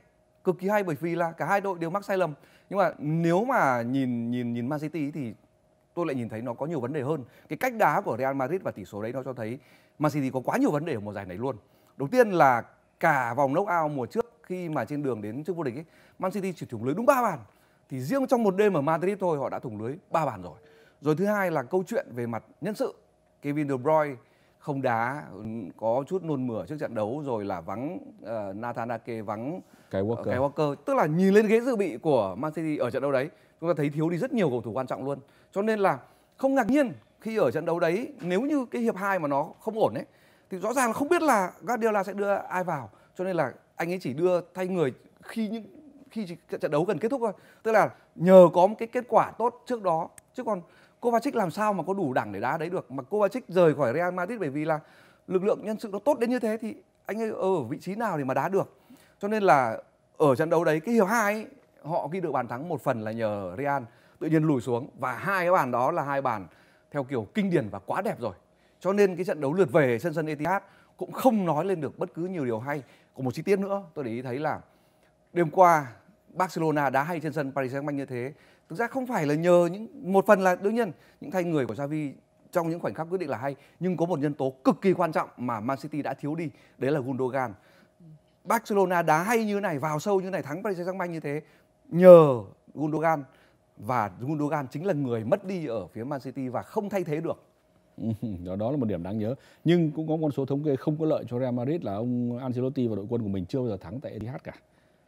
S3: cực kỳ hay bởi vì là cả hai đội đều mắc sai lầm nhưng mà nếu mà nhìn nhìn nhìn Man City thì tôi lại nhìn thấy nó có nhiều vấn đề hơn cái cách đá của Real Madrid và tỷ số đấy nó cho thấy Man City có quá nhiều vấn đề ở mùa giải này luôn đầu tiên là cả vòng knockout mùa trước khi mà trên đường đến trước vô địch ấy, Man City chỉ thủng lưới đúng ba bàn thì riêng trong một đêm ở Madrid thôi họ đã thủng lưới ba bàn rồi rồi thứ hai là câu chuyện về mặt nhân sự Kevin De Bruyne không đá có chút nôn mửa trước trận đấu rồi là vắng uh, Nathan Ake vắng cái ờ, Walker. cái Walker tức là nhìn lên ghế dự bị của Man City ở trận đấu đấy chúng ta thấy thiếu đi rất nhiều cầu thủ quan trọng luôn cho nên là không ngạc nhiên khi ở trận đấu đấy nếu như cái hiệp 2 mà nó không ổn đấy thì rõ ràng là không biết là Guardiola sẽ đưa ai vào cho nên là anh ấy chỉ đưa thay người khi những khi trận đấu gần kết thúc thôi tức là nhờ có một cái kết quả tốt trước đó chứ còn Kovacic làm sao mà có đủ đẳng để đá đấy được mà Kovacic rời khỏi Real Madrid bởi vì là lực lượng nhân sự nó tốt đến như thế thì anh ấy ở vị trí nào thì mà đá được cho nên là ở trận đấu đấy cái hiệp hai họ ghi được bàn thắng một phần là nhờ Real tự nhiên lùi xuống và hai cái bàn đó là hai bàn theo kiểu kinh điển và quá đẹp rồi cho nên cái trận đấu lượt về sân sân Etihad cũng không nói lên được bất cứ nhiều điều hay còn một chi tiết nữa tôi để ý thấy là đêm qua Barcelona đá hay trên sân Paris Saint-Germain như thế thực ra không phải là nhờ những một phần là đương nhiên những thay người của Xavi trong những khoảnh khắc quyết định là hay nhưng có một nhân tố cực kỳ quan trọng mà Man City đã thiếu đi đấy là Gundogan Barcelona đá hay như này vào sâu như này thắng Paris Saint-Germain như thế nhờ Gundogan và Gundogan chính là người mất đi ở phía Man City và không
S1: thay thế được đó đó là một điểm đáng nhớ nhưng cũng có con số thống kê không có lợi cho Real Madrid là ông Ancelotti và đội quân của mình chưa bao giờ thắng tại Etihad cả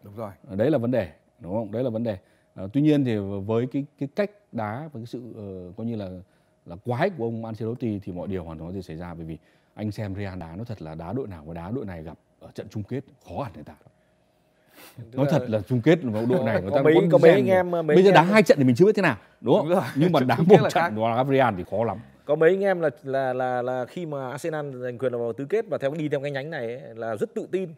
S1: đúng rồi đấy là vấn đề đúng không đấy là vấn đề Ờ, tuy nhiên thì với cái cái cách đá và cái sự uh, coi như là là quái của ông Ancelotti thì mọi điều hoàn toàn có thể xảy ra bởi vì anh xem Real đá nó thật là đá đội nào và đá đội này gặp ở trận chung kết khó hẳn người ta. Nói là... thật là chung kết vào đội này người ta mấy, có mấy anh em ờ, mấy bây giờ đá hai trận thì mình chưa biết thế nào đúng không? Đúng Nhưng mà đá một trận đá Real thì khó lắm có mấy anh em là là là là khi mà Arsenal giành quyền vào tứ kết và theo đi theo cái nhánh này ấy, là rất tự tin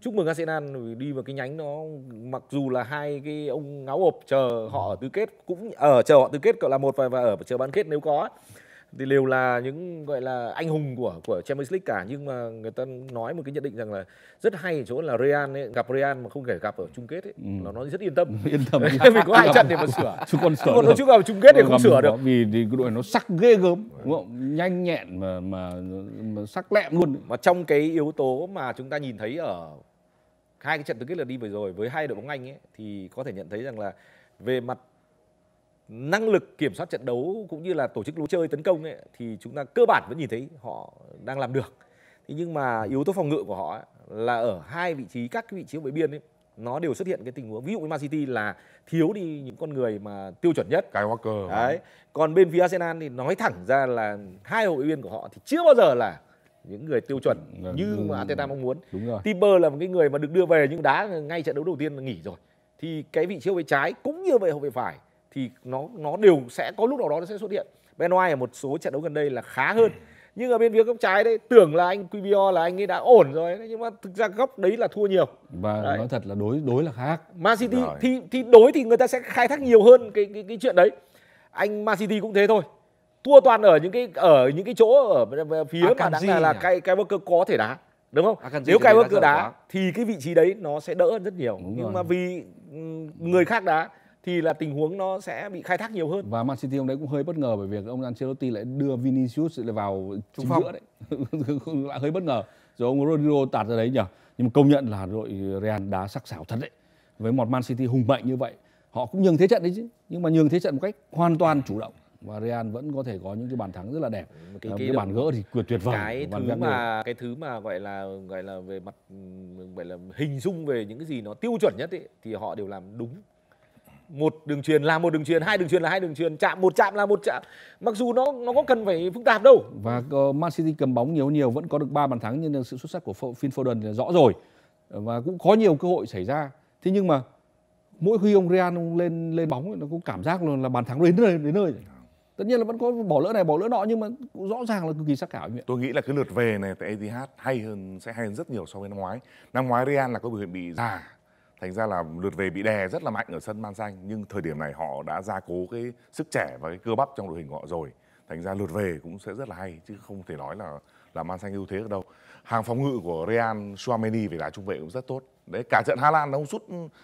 S1: chúc mừng Arsenal đi vào cái nhánh nó mặc dù là hai cái ông ngáo ộp chờ họ ở tứ kết cũng ở ờ, chờ họ tứ kết gọi là một và, và ở chờ bán kết nếu có thì đều là những gọi là anh hùng của của Champions League cả nhưng mà người ta nói một cái nhận định rằng là rất hay ở chỗ là Real ấy, gặp Real mà không thể gặp ở chung kết ấy, ừ. nó rất yên tâm yên tâm vì có hai trận để mà sửa chứ còn sửa còn nó chưa gặp chung kết thì không sửa được vì thì cái đội nó sắc ghê gớm đúng không nhanh nhẹn mà, mà mà sắc lẹm luôn mà trong cái yếu tố mà chúng ta nhìn thấy ở hai cái trận tứ kết là đi vừa rồi với hai đội bóng Anh ấy thì có thể nhận thấy rằng là về mặt năng lực kiểm soát trận đấu cũng như là tổ chức lối chơi tấn công ấy, thì chúng ta cơ bản vẫn nhìn thấy họ đang làm được thế nhưng mà yếu tố phòng ngự của họ ấy, là ở hai vị trí các cái vị trí ở biên ấy, nó đều xuất hiện cái tình huống ví dụ với Man City là thiếu đi những con người mà tiêu chuẩn nhất cái Walker đấy còn bên phía Arsenal thì nói thẳng ra là hai hội viên của họ thì chưa bao giờ là những người tiêu chuẩn ừ, như mà Arteta mong muốn đúng rồi Timber là một cái người mà được đưa về nhưng đá ngay trận đấu đầu tiên là nghỉ rồi thì cái vị trí hậu vệ trái cũng như vậy hậu vệ phải thì nó nó đều sẽ có lúc nào đó nó sẽ xuất hiện Ben White ở một số trận đấu gần đây là khá hơn ừ. nhưng ở bên phía góc trái đấy tưởng là anh QBO là anh ấy đã ổn rồi nhưng mà thực ra góc đấy là thua nhiều và đấy. nói thật là đối đối là khác Man City rồi. thì thì đối thì người ta sẽ khai thác nhiều hơn cái cái, cái chuyện đấy anh Man City cũng thế thôi thua toàn ở những cái ở những cái chỗ ở phía Akanji à, mà đáng là là cái cái Walker có thể đá đúng không Akanji à, nếu cái Walker đá quá. thì cái vị trí đấy nó sẽ đỡ hơn rất nhiều Đúng nhưng rồi. mà vì ừ, người khác đá thì là tình huống nó sẽ bị khai thác nhiều hơn và Man City hôm đấy cũng hơi bất ngờ bởi việc ông Ancelotti lại đưa Vinicius lại vào trung phong giữa đấy lại hơi bất ngờ rồi ông Rodrigo tạt ra đấy nhỉ nhưng mà công nhận là đội Real đá sắc sảo thật đấy với một Man City hùng mạnh như vậy họ cũng nhường thế trận đấy chứ nhưng mà nhường thế trận một cách hoàn toàn chủ động và Real vẫn có thể có những cái bàn thắng rất là đẹp cái, cái, ờ, cái bàn gỡ thì tuyệt tuyệt vời cái thứ mà người. cái thứ mà gọi là gọi là về mặt ừ, gọi là hình dung về những cái gì nó tiêu chuẩn nhất ấy, thì họ đều làm đúng một đường truyền là một đường truyền hai đường truyền là hai đường truyền chạm một chạm là một chạm mặc dù nó nó có cần phải phức tạp đâu và uh, Man City cầm bóng nhiều nhiều vẫn có được ba bàn thắng nhưng sự xuất sắc của Phil Foden là rõ rồi và cũng có nhiều cơ hội xảy ra thế nhưng mà mỗi khi ông Real lên lên bóng ấy, nó cũng cảm giác luôn là bàn thắng đến nơi đến nơi tất nhiên là vẫn có bỏ lỡ này
S2: bỏ lỡ nọ nhưng mà rõ ràng là cực kỳ sắcảo như vậy. tôi nghĩ là cái lượt về này tại Etihad hay hơn sẽ hay hơn rất nhiều so với năm ngoái năm ngoái Real là có biểu hiện bị già thành ra là lượt về bị đè rất là mạnh ở sân Man Xanh nhưng thời điểm này họ đã gia cố cái sức trẻ và cái cơ bắp trong đội hình của họ rồi thành ra lượt về cũng sẽ rất là hay chứ không thể nói là là Man Xanh ưu thế ở đâu hàng phòng ngự của Real Suameni về đá trung vệ cũng rất tốt đấy cả trận Hà Lan nó sút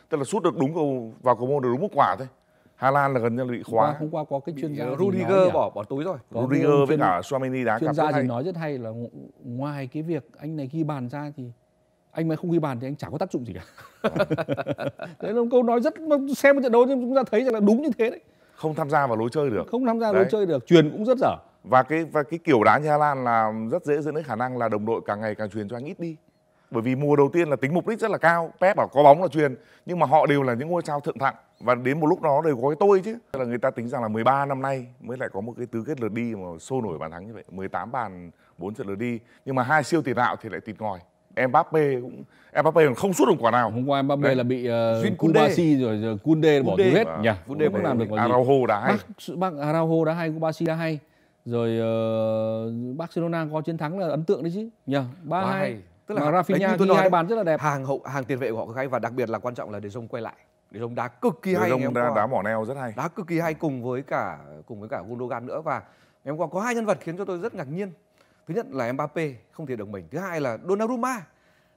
S2: tức là sút được đúng cầu vào cầu môn được đúng một quả thôi Hà Lan là gần như là bị khóa. Hôm qua,
S1: có cái chuyên gia ờ, Rudiger à? bỏ
S2: bỏ túi rồi. Có Rudiger với cả Suameni đá chuyên gia thì nói rất
S1: hay là ngoài cái việc anh này ghi bàn ra thì anh mà không ghi bàn thì anh chả có tác dụng gì cả đấy là một câu nói rất
S2: xem một trận đấu chúng ta thấy rằng là đúng như thế đấy không tham gia vào lối chơi được không tham gia đấy. lối chơi được truyền cũng rất dở và cái và cái kiểu đá như Hà Lan là rất dễ dẫn đến khả năng là đồng đội càng ngày càng truyền cho anh ít đi bởi vì mùa đầu tiên là tính mục đích rất là cao Pep bảo có bóng là truyền nhưng mà họ đều là những ngôi sao thượng thặng và đến một lúc đó đều có cái tôi chứ là người ta tính rằng là 13 năm nay mới lại có một cái tứ kết lượt đi mà sôi nổi bàn thắng như vậy 18 bàn 4 trận lượt đi nhưng mà hai siêu tiền đạo thì lại tịt ngòi Mbappe cũng Mbappe còn không sút được quả nào. Hôm qua Mbappe Đấy. là bị uh, ờ, Kubasi rồi, rồi Kunde bỏ túi hết à, nhỉ. Kunde cũng làm được quả gì. Araujo đá hay.
S1: Bác, bác Araujo đá hay, Kubasi đá hay. Rồi uh, Barcelona có chiến thắng là ấn tượng đấy chứ. Nhỉ. 3-2. Tức là Rafinha tôi hai bàn
S3: rất là đẹp. Hàng hậu hàng tiền vệ của họ hay và đặc biệt là quan trọng là để Jong quay lại. Để Jong đá cực kỳ hay. Jong đá, đá mỏ neo rất hay. Đá cực kỳ hay cùng với cả cùng với cả Gundogan nữa và ngày hôm qua có hai nhân vật khiến cho tôi rất ngạc nhiên thứ nhất là Mbappe không thể đồng mình thứ hai là Donnarumma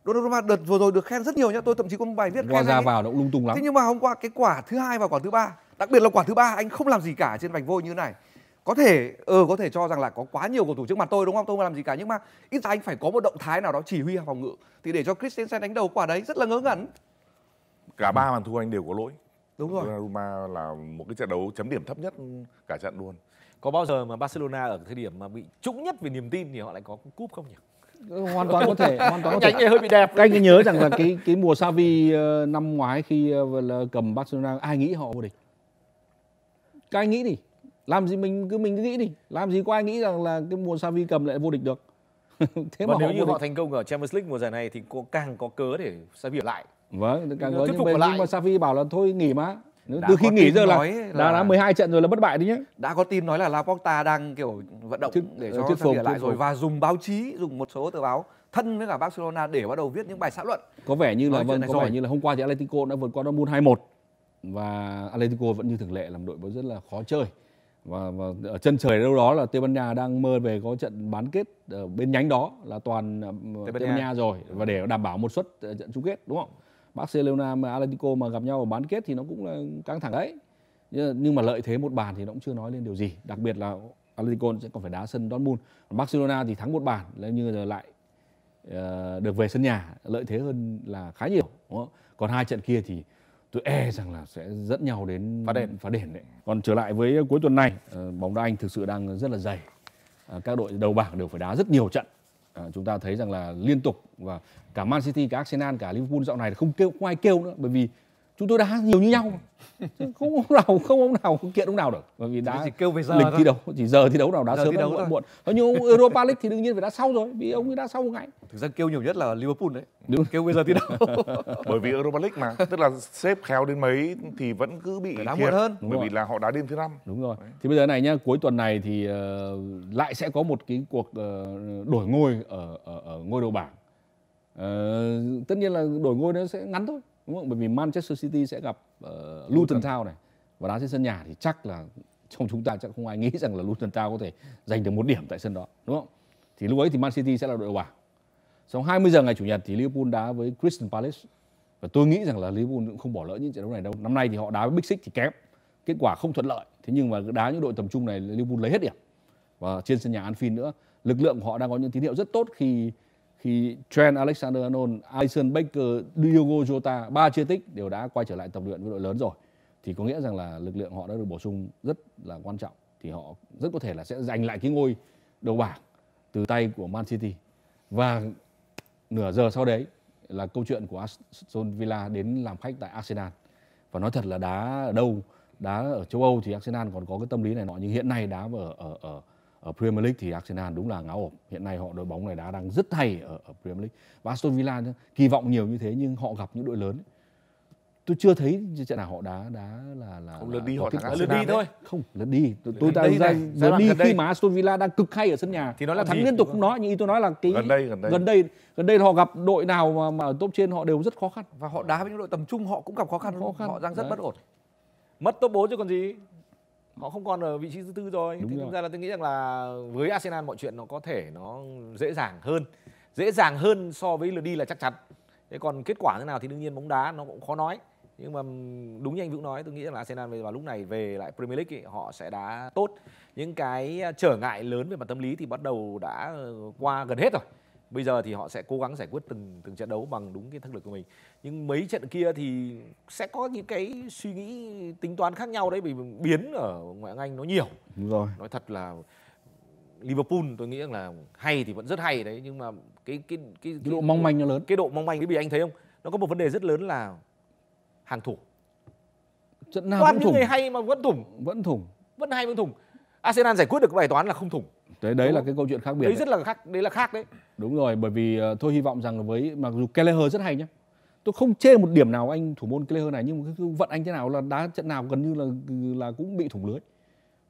S3: Donnarumma đợt vừa rồi được khen rất nhiều nhá tôi thậm chí có một bài viết Qua ra vào động lung tung lắm thế nhưng mà hôm qua cái quả thứ hai và quả thứ ba đặc biệt là quả thứ ba anh không làm gì cả trên vành vôi như này có thể ờ ừ, có thể cho rằng là có quá nhiều cầu thủ trước mặt tôi đúng không tôi không làm gì cả nhưng mà ít ra anh phải có một động thái nào đó chỉ huy phòng ngự
S2: thì để cho Christensen đánh đầu quả đấy rất là ngớ ngẩn cả ba bàn thua anh đều có lỗi đúng rồi Donnarumma là một cái trận đấu chấm điểm thấp nhất cả trận luôn có bao giờ mà Barcelona
S1: ở thời điểm mà bị trũng nhất về niềm tin thì họ lại có cúp không nhỉ?
S3: hoàn toàn có thể hoàn toàn có
S1: thể hơi bị đẹp các anh nhớ rằng là cái cái mùa Xavi ờ, năm ngoái khi ờ, cầm Barcelona ai nghĩ họ vô địch các anh nghĩ đi làm gì mình cứ mình cứ nghĩ đi làm gì có ai nghĩ rằng là cái mùa Xavi cầm lại vô địch được thế Và mà nếu như họ thành công ở Champions League mùa giải này thì có càng có cớ để Xavi ở lại vâng càng có nhưng, mà, nhưng mà Xavi bảo là thôi nghỉ mà từ khi nghỉ giờ là, là đã 12 trận rồi là bất bại đấy nhé đã có tin nói là Laporta đang kiểu
S3: vận động thuyết, để ờ, cho thuyết phục lại rồi và dùng báo chí dùng một số tờ báo thân với cả Barcelona để bắt đầu viết những bài xã luận
S1: có vẻ như là vâng có rồi. vẻ như là hôm qua thì Atletico đã vượt qua Dortmund 2-1 và Atletico vẫn như thường lệ làm đội bóng rất là khó chơi và, và ở chân trời đâu đó là Tây Ban Nha đang mơ về có trận bán kết ở bên nhánh đó là toàn ờ, Tây Ban Tây Ban Nha rồi và để đảm bảo một suất ờ, trận chung kết đúng không? Barcelona mà Atletico mà gặp nhau ở bán kết thì nó cũng là căng thẳng đấy nhưng mà lợi thế một bàn thì nó cũng chưa nói lên điều gì đặc biệt là Atletico sẽ còn phải đá sân Dortmund Barcelona thì thắng một bàn như giờ lại ờ, được về sân nhà lợi thế hơn là khá nhiều đúng không? còn hai trận kia thì tôi e rằng là sẽ dẫn nhau đến phá đền phá đền đấy còn trở lại với cuối tuần này ờ, bóng đá anh thực sự đang rất là dày ờ, các đội đầu bảng đều phải đá rất nhiều trận à, chúng ta thấy rằng là liên tục và cả Man City cả Arsenal cả Liverpool dạo này không kêu không ai kêu nữa bởi vì chúng tôi đá nhiều như nhau không ông nào không ông nào không kiện ông nào được bởi vì đá chỉ kêu về giờ lịch thôi. thi đấu chỉ giờ thi đấu nào đá giờ sớm đấu muộn muộn
S2: nhưng ông Europa
S1: League thì đương nhiên phải đá sau rồi vì ông ấy đá sau một ngày
S2: thực ra kêu nhiều nhất là Liverpool đấy đúng kêu bây giờ thi đấu bởi vì Europa League mà tức là xếp khéo đến mấy thì vẫn cứ bị đá muộn hơn bởi vì là họ đá đêm thứ năm đúng rồi đấy. thì bây giờ này nhá
S1: cuối tuần này thì uh, lại sẽ có một cái cuộc uh, đổi ngôi ở ở, ở ngôi đầu bảng uh, tất nhiên là đổi ngôi nó sẽ ngắn thôi đúng không? Bởi vì Manchester City sẽ gặp uh, Luton Town này và đá trên sân nhà thì chắc là trong chúng ta chắc không ai nghĩ rằng là Luton Town có thể giành được một điểm tại sân đó, đúng không? Thì lúc ấy thì Man City sẽ là đội quả. Sau 20 giờ ngày chủ nhật thì Liverpool đá với Crystal Palace và tôi nghĩ rằng là Liverpool cũng không bỏ lỡ những trận đấu này đâu. Năm nay thì họ đá với Big Six thì kém, kết quả không thuận lợi. Thế nhưng mà đá những đội tầm trung này Liverpool lấy hết điểm và trên sân nhà Anfield nữa lực lượng của họ đang có những tín hiệu rất tốt khi khi Trent Alexander-Arnold, Alisson Baker, Diogo Jota, ba chia tích đều đã quay trở lại tập luyện với đội lớn rồi thì có nghĩa rằng là lực lượng họ đã được bổ sung rất là quan trọng thì họ rất có thể là sẽ giành lại cái ngôi đầu bảng từ tay của Man City và nửa giờ sau đấy là câu chuyện của Aston Villa đến làm khách tại Arsenal và nói thật là đá ở đâu đá ở châu Âu thì Arsenal còn có cái tâm lý này nọ nhưng hiện nay đá ở ở ở ở Premier League thì Arsenal đúng là ngáo ổn hiện nay họ đội bóng này đá đang rất hay ở, ở Premier League và Aston Villa kỳ vọng nhiều như thế nhưng họ gặp những đội lớn tôi chưa thấy trận nào họ đá đá
S2: là là không lượt đi họ thắng lượt đi thôi
S1: không lượt đi tôi, tôi đang ra lượt đi khi mà Aston Villa đang cực hay ở sân nhà thì nó là thắng liên tục không nói nhưng ý tôi nói là cái gần đây gần đây gần đây gần đây họ gặp đội nào mà, mà ở top trên họ đều rất khó khăn và họ đá với những đội tầm trung họ cũng gặp khó khăn khó khăn họ đang rất bất ổn mất top 4 chứ còn gì họ không còn ở vị trí thứ tư rồi Đúng thế rồi. thực ra là tôi nghĩ rằng là với Arsenal mọi chuyện nó có thể nó dễ dàng hơn dễ dàng hơn so với lượt đi là chắc chắn thế còn kết quả thế nào thì đương nhiên bóng đá nó cũng khó nói nhưng mà đúng như anh Vũng nói tôi nghĩ rằng là Arsenal vào lúc này về lại Premier League ấy, họ sẽ đá tốt những cái trở ngại lớn về mặt tâm lý thì bắt đầu đã qua gần hết rồi bây giờ thì họ sẽ cố gắng giải quyết từng từng trận đấu bằng đúng cái thực lực của mình nhưng mấy trận kia thì sẽ có những cái suy nghĩ tính toán khác nhau đấy vì biến ở ngoại hạng anh nó nhiều đúng rồi nói thật là Liverpool tôi nghĩ là hay thì vẫn rất hay đấy nhưng mà cái cái cái, cái, cái độ mong manh nó lớn cái độ mong manh cái bị anh thấy không nó có một vấn đề rất lớn là hàng thủ trận nào Toàn cũng thủng người hay mà vẫn thủng vẫn thủng vẫn hay vẫn thủng Arsenal giải quyết được cái bài toán là không thủng đấy đấy là cái câu chuyện khác biệt đấy, đấy rất là khác đấy là khác đấy đúng rồi bởi vì uh, tôi hy vọng rằng với mặc dù Kelleher rất hay nhá tôi không chê một điểm nào anh thủ môn Kelleher này nhưng mà cái vận anh thế nào là đá trận nào gần như là là cũng bị thủng lưới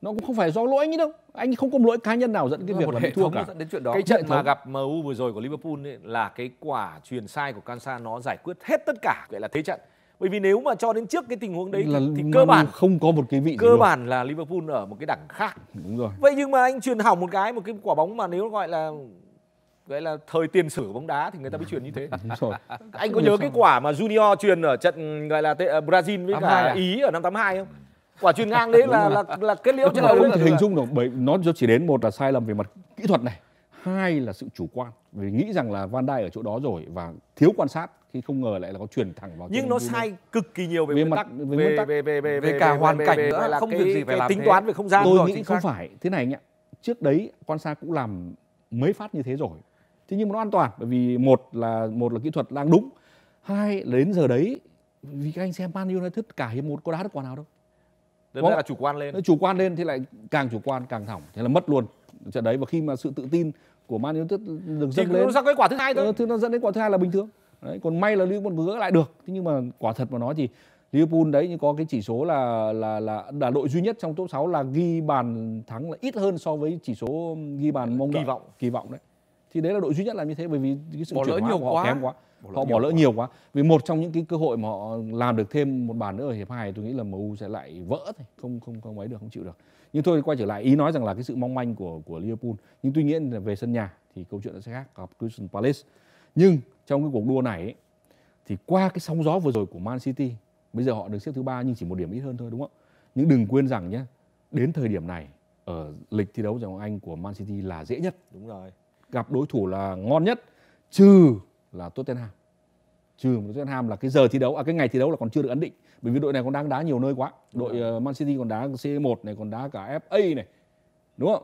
S1: nó cũng không phải do lỗi anh ấy đâu anh không có lỗi cá nhân nào dẫn cái việc một là bị thua cả dẫn đến chuyện đó cái trận mà gặp MU vừa rồi của Liverpool ấy, là cái quả truyền sai của Kansa nó giải quyết hết tất cả vậy là thế trận bởi vì nếu mà cho đến trước cái tình huống đấy là thì, cơ bản không có một cái vị cơ bản là Liverpool ở một cái đẳng khác đúng rồi vậy nhưng mà anh truyền hỏng một cái một cái quả bóng mà nếu gọi là gọi là thời tiền sử bóng đá thì người ta mới truyền như thế anh có nhớ cái quả mà Junior truyền ở trận gọi là ờ, Brazil với cả à? ý ở năm 82 không quả truyền ngang đấy là, là là kết liễu trên đầu hình dung được bởi nó chỉ đến một là sai lầm về mặt kỹ thuật này hai là sự chủ quan vì nghĩ rằng là Van Dai ở chỗ đó rồi và thiếu quan sát khi không ngờ lại là có chuyển thẳng vào nhưng nó sai cực kỳ nhiều về, về nguyên tắc về, về, về, về, về, về, về cả hoàn cảnh về, nữa là không cái, việc gì phải làm tính thế. toán về không gian tôi rồi, nghĩ không xác. phải thế này nhá trước đấy quan sa cũng làm mấy phát như thế rồi thế nhưng mà nó an toàn bởi vì một là một là kỹ thuật đang đúng hai là đến giờ đấy vì các anh xem Man United cả hiệp một có đá được quả nào đâu Đó là chủ quan lên. chủ quan lên thì lại càng chủ quan càng thỏng, thế là mất luôn trận đấy và khi mà sự tự tin của Man United được dâng lên. Thì nó ra cái quả thứ hai thôi. Ờ, thì nó dẫn đến quả thứ hai là bình thường đấy còn may là Liverpool gỡ lại được thế nhưng mà quả thật mà nói thì Liverpool đấy nhưng có cái chỉ số là là là là đội duy nhất trong top 6 là ghi bàn thắng là ít hơn so với chỉ số ghi bàn ờ, mong kỳ đợi. vọng kỳ vọng đấy thì đấy là đội duy nhất là như thế bởi vì cái sự bỏ lỡ nhiều của họ quá. kém quá
S3: bỏ họ bỏ lỡ quá. nhiều quá
S1: vì một trong những cái cơ hội mà họ làm được thêm một bàn nữa ở hiệp hai tôi nghĩ là MU sẽ lại vỡ thôi không không không ấy được không chịu được nhưng thôi quay trở lại ý nói rằng là cái sự mong manh của của Liverpool nhưng tuy nhiên là về sân nhà thì câu chuyện nó sẽ khác gặp Crystal Palace nhưng trong cái cuộc đua này thì qua cái sóng gió vừa rồi của Man City bây giờ họ đứng xếp thứ ba nhưng chỉ một điểm ít hơn thôi đúng không nhưng đừng quên rằng nhé đến thời điểm này ở lịch thi đấu giải Ngoại Anh của Man City là dễ nhất đúng rồi gặp đối thủ là ngon nhất trừ là Tottenham trừ Tottenham là cái giờ thi đấu à cái ngày thi đấu là còn chưa được ấn định bởi vì đội này còn đang đá nhiều nơi quá đội ờ, Man City còn đá C1 này còn đá cả FA này đúng không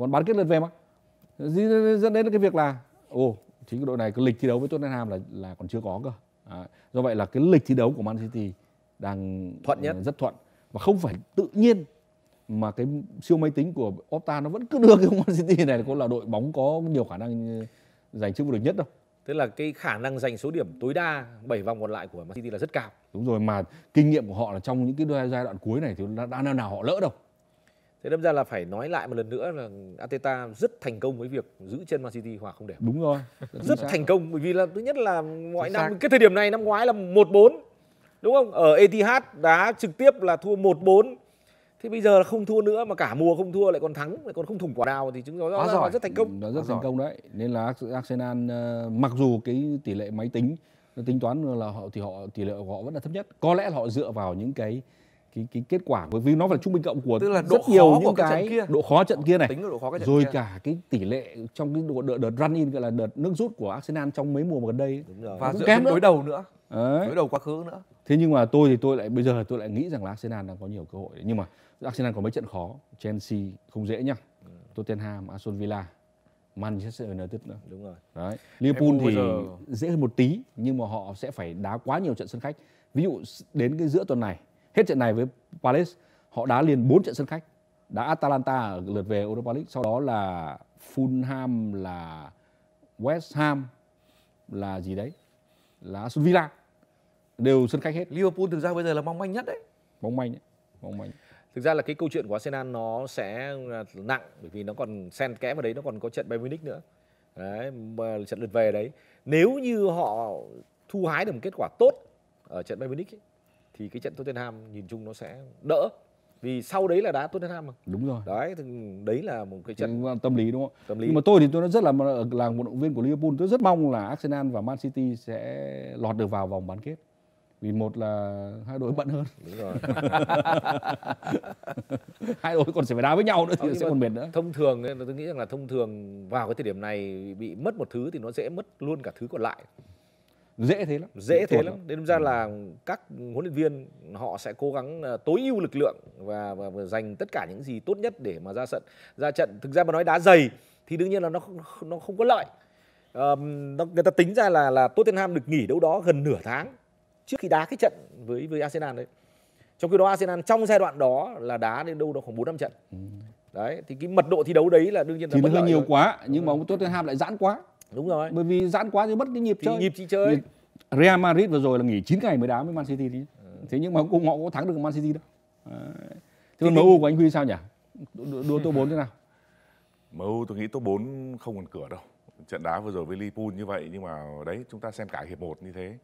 S1: còn bán kết lượt về mà dẫn đến cái việc là ồ chính cái đội này cái lịch thi đấu với Tottenham là là còn chưa có cơ à, do vậy là cái lịch thi đấu của Man City đang thuận nhất rất thuận và không phải tự nhiên mà cái siêu máy tính của Opta nó vẫn cứ đưa cái Man City này là cũng là đội bóng có nhiều khả năng ờ, giành chức vô địch nhất đâu tức là cái khả năng giành số điểm tối đa 7 vòng còn lại của Man City là rất cao đúng rồi mà kinh nghiệm của họ là trong những cái giai đoạn cuối này thì đã nào nào họ lỡ đâu Thế đâm ra là phải nói lại một lần nữa là Ateta rất thành công với việc giữ chân Man City hòa không để. Đúng rồi. Rất, thành công bởi vì là thứ nhất là mọi năm cái thời điểm này năm ngoái là 1-4. Đúng không? Ở Etihad đá trực tiếp là thua 1-4. Thế bây giờ là không thua nữa mà cả mùa không thua lại còn thắng lại còn không thủng quả đào thì chứng tỏ là giỏi. rất thành công. Nó rất thành công đấy. Nên là Arsenal ờ, mặc dù cái tỷ lệ máy tính tính toán là họ thì họ tỷ lệ của họ vẫn là thấp nhất. Có lẽ là họ dựa vào những cái cái cái kết quả bởi vì nó phải là trung bình cộng của Tức là độ rất khó nhiều những của cái, cái trận kia. độ khó trận kia này tính độ khó cái trận rồi kia. cả cái tỷ lệ trong cái đợt, đợt run in gọi là đợt nước rút của Arsenal trong mấy mùa gần đây và cũng kém đối đầu nữa Đấy. đối đầu quá khứ nữa thế nhưng mà tôi thì tôi lại bây giờ tôi lại nghĩ rằng là Arsenal đang có nhiều cơ hội nhưng mà Arsenal có mấy trận khó Chelsea không dễ nhá ừ. Tottenham Aston Villa Manchester United nữa. Đúng rồi. Đấy. Liverpool thì giờ... dễ hơn một tí nhưng mà họ sẽ phải đá quá nhiều trận sân khách. Ví dụ đến cái giữa tuần này Hết trận này với Palace, họ đá liền 4 trận sân khách. Đá Atalanta ở lượt về Europa League, sau đó là Fulham là West Ham là gì đấy? Là Aston Villa. Đều sân khách hết. Liverpool thực ra bây giờ là mong manh nhất đấy. Mong manh đấy. Mong manh. Thực ra là cái câu chuyện của Arsenal nó sẽ nặng bởi vì nó còn xen kẽ vào đấy nó còn có trận Bayern Munich nữa. Đấy, trận lượt về đấy. Nếu như họ thu hái được một kết quả tốt ở trận Bayern Munich ấy, thì cái trận Tottenham nhìn chung nó sẽ đỡ vì sau đấy là đá Tottenham mà. Đúng rồi. Đấy thì đấy là một cái trận à, tâm lý đúng không? Tâm lý. Nhưng mà tôi thì tôi rất là là một động viên của Liverpool, tôi rất mong là Arsenal và Man City sẽ lọt được vào vòng bán kết. Vì một là hai đội bận hơn. Đúng rồi. hai đội còn sẽ phải đá với nhau nữa thì Đó, sẽ còn mệt nữa. Thông thường tôi nghĩ rằng là thông thường vào cái thời điểm này bị mất một thứ thì nó dễ mất luôn cả thứ còn lại dễ thế lắm dễ thế lắm nên ra ừ. là các huấn luyện viên họ sẽ cố gắng ờ, tối ưu lực lượng và, và, và dành tất cả những gì tốt nhất để mà ra trận ra trận thực ra mà nói đá dày thì đương nhiên là nó nó không có lợi à, nó, người ta tính ra là là Tottenham được nghỉ đâu đó gần nửa tháng trước khi đá cái trận với với Arsenal đấy trong khi đó Arsenal trong giai đoạn đó là đá đến đâu đó khoảng bốn năm trận ừ. đấy thì cái mật độ thi đấu đấy là đương nhiên là thì nó hơi nhiều rồi. quá nhưng mà ông Tottenham lại giãn quá đúng rồi bởi vì giãn quá thì mất cái nhịp thì chơi nhịp chị chơi Real Madrid vừa rồi là nghỉ 9 ngày mới đá với Man City đi ừ. thế nhưng mà cũng họ có thắng được Man City đâu thế còn MU
S2: của anh Huy sao nhỉ đua top 4 thế nào MU tôi nghĩ top 4 không còn cửa đâu trận đá vừa rồi với Liverpool như vậy nhưng mà đấy chúng ta xem cả hiệp 1 như thế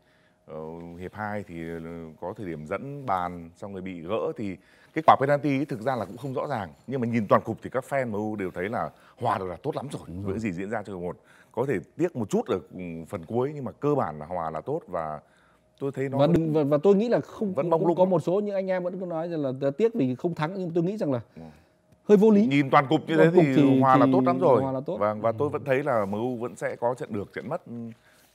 S2: Ờ, hiệp 2 thì ờ, có thời điểm dẫn bàn xong rồi bị gỡ thì kết quả penalty thực ra là cũng không rõ ràng nhưng mà nhìn toàn cục thì các fan MU đều thấy là hòa được là tốt lắm rồi với ừ. gì diễn ra trong một có thể tiếc một chút ở ừ, phần cuối nhưng mà cơ bản là hòa là tốt và tôi thấy nó và, đừng, và, và tôi nghĩ là không vẫn mong lung có một
S1: số những anh em vẫn cứ nói rằng là tiếc vì không thắng nhưng tôi nghĩ rằng là hơi vô lý nhìn toàn cục như toàn thế cục thì, thì hòa thì là tốt lắm rồi hòa là
S2: tốt. và vâng, và tôi ừ. vẫn thấy là MU vẫn sẽ có trận được trận mất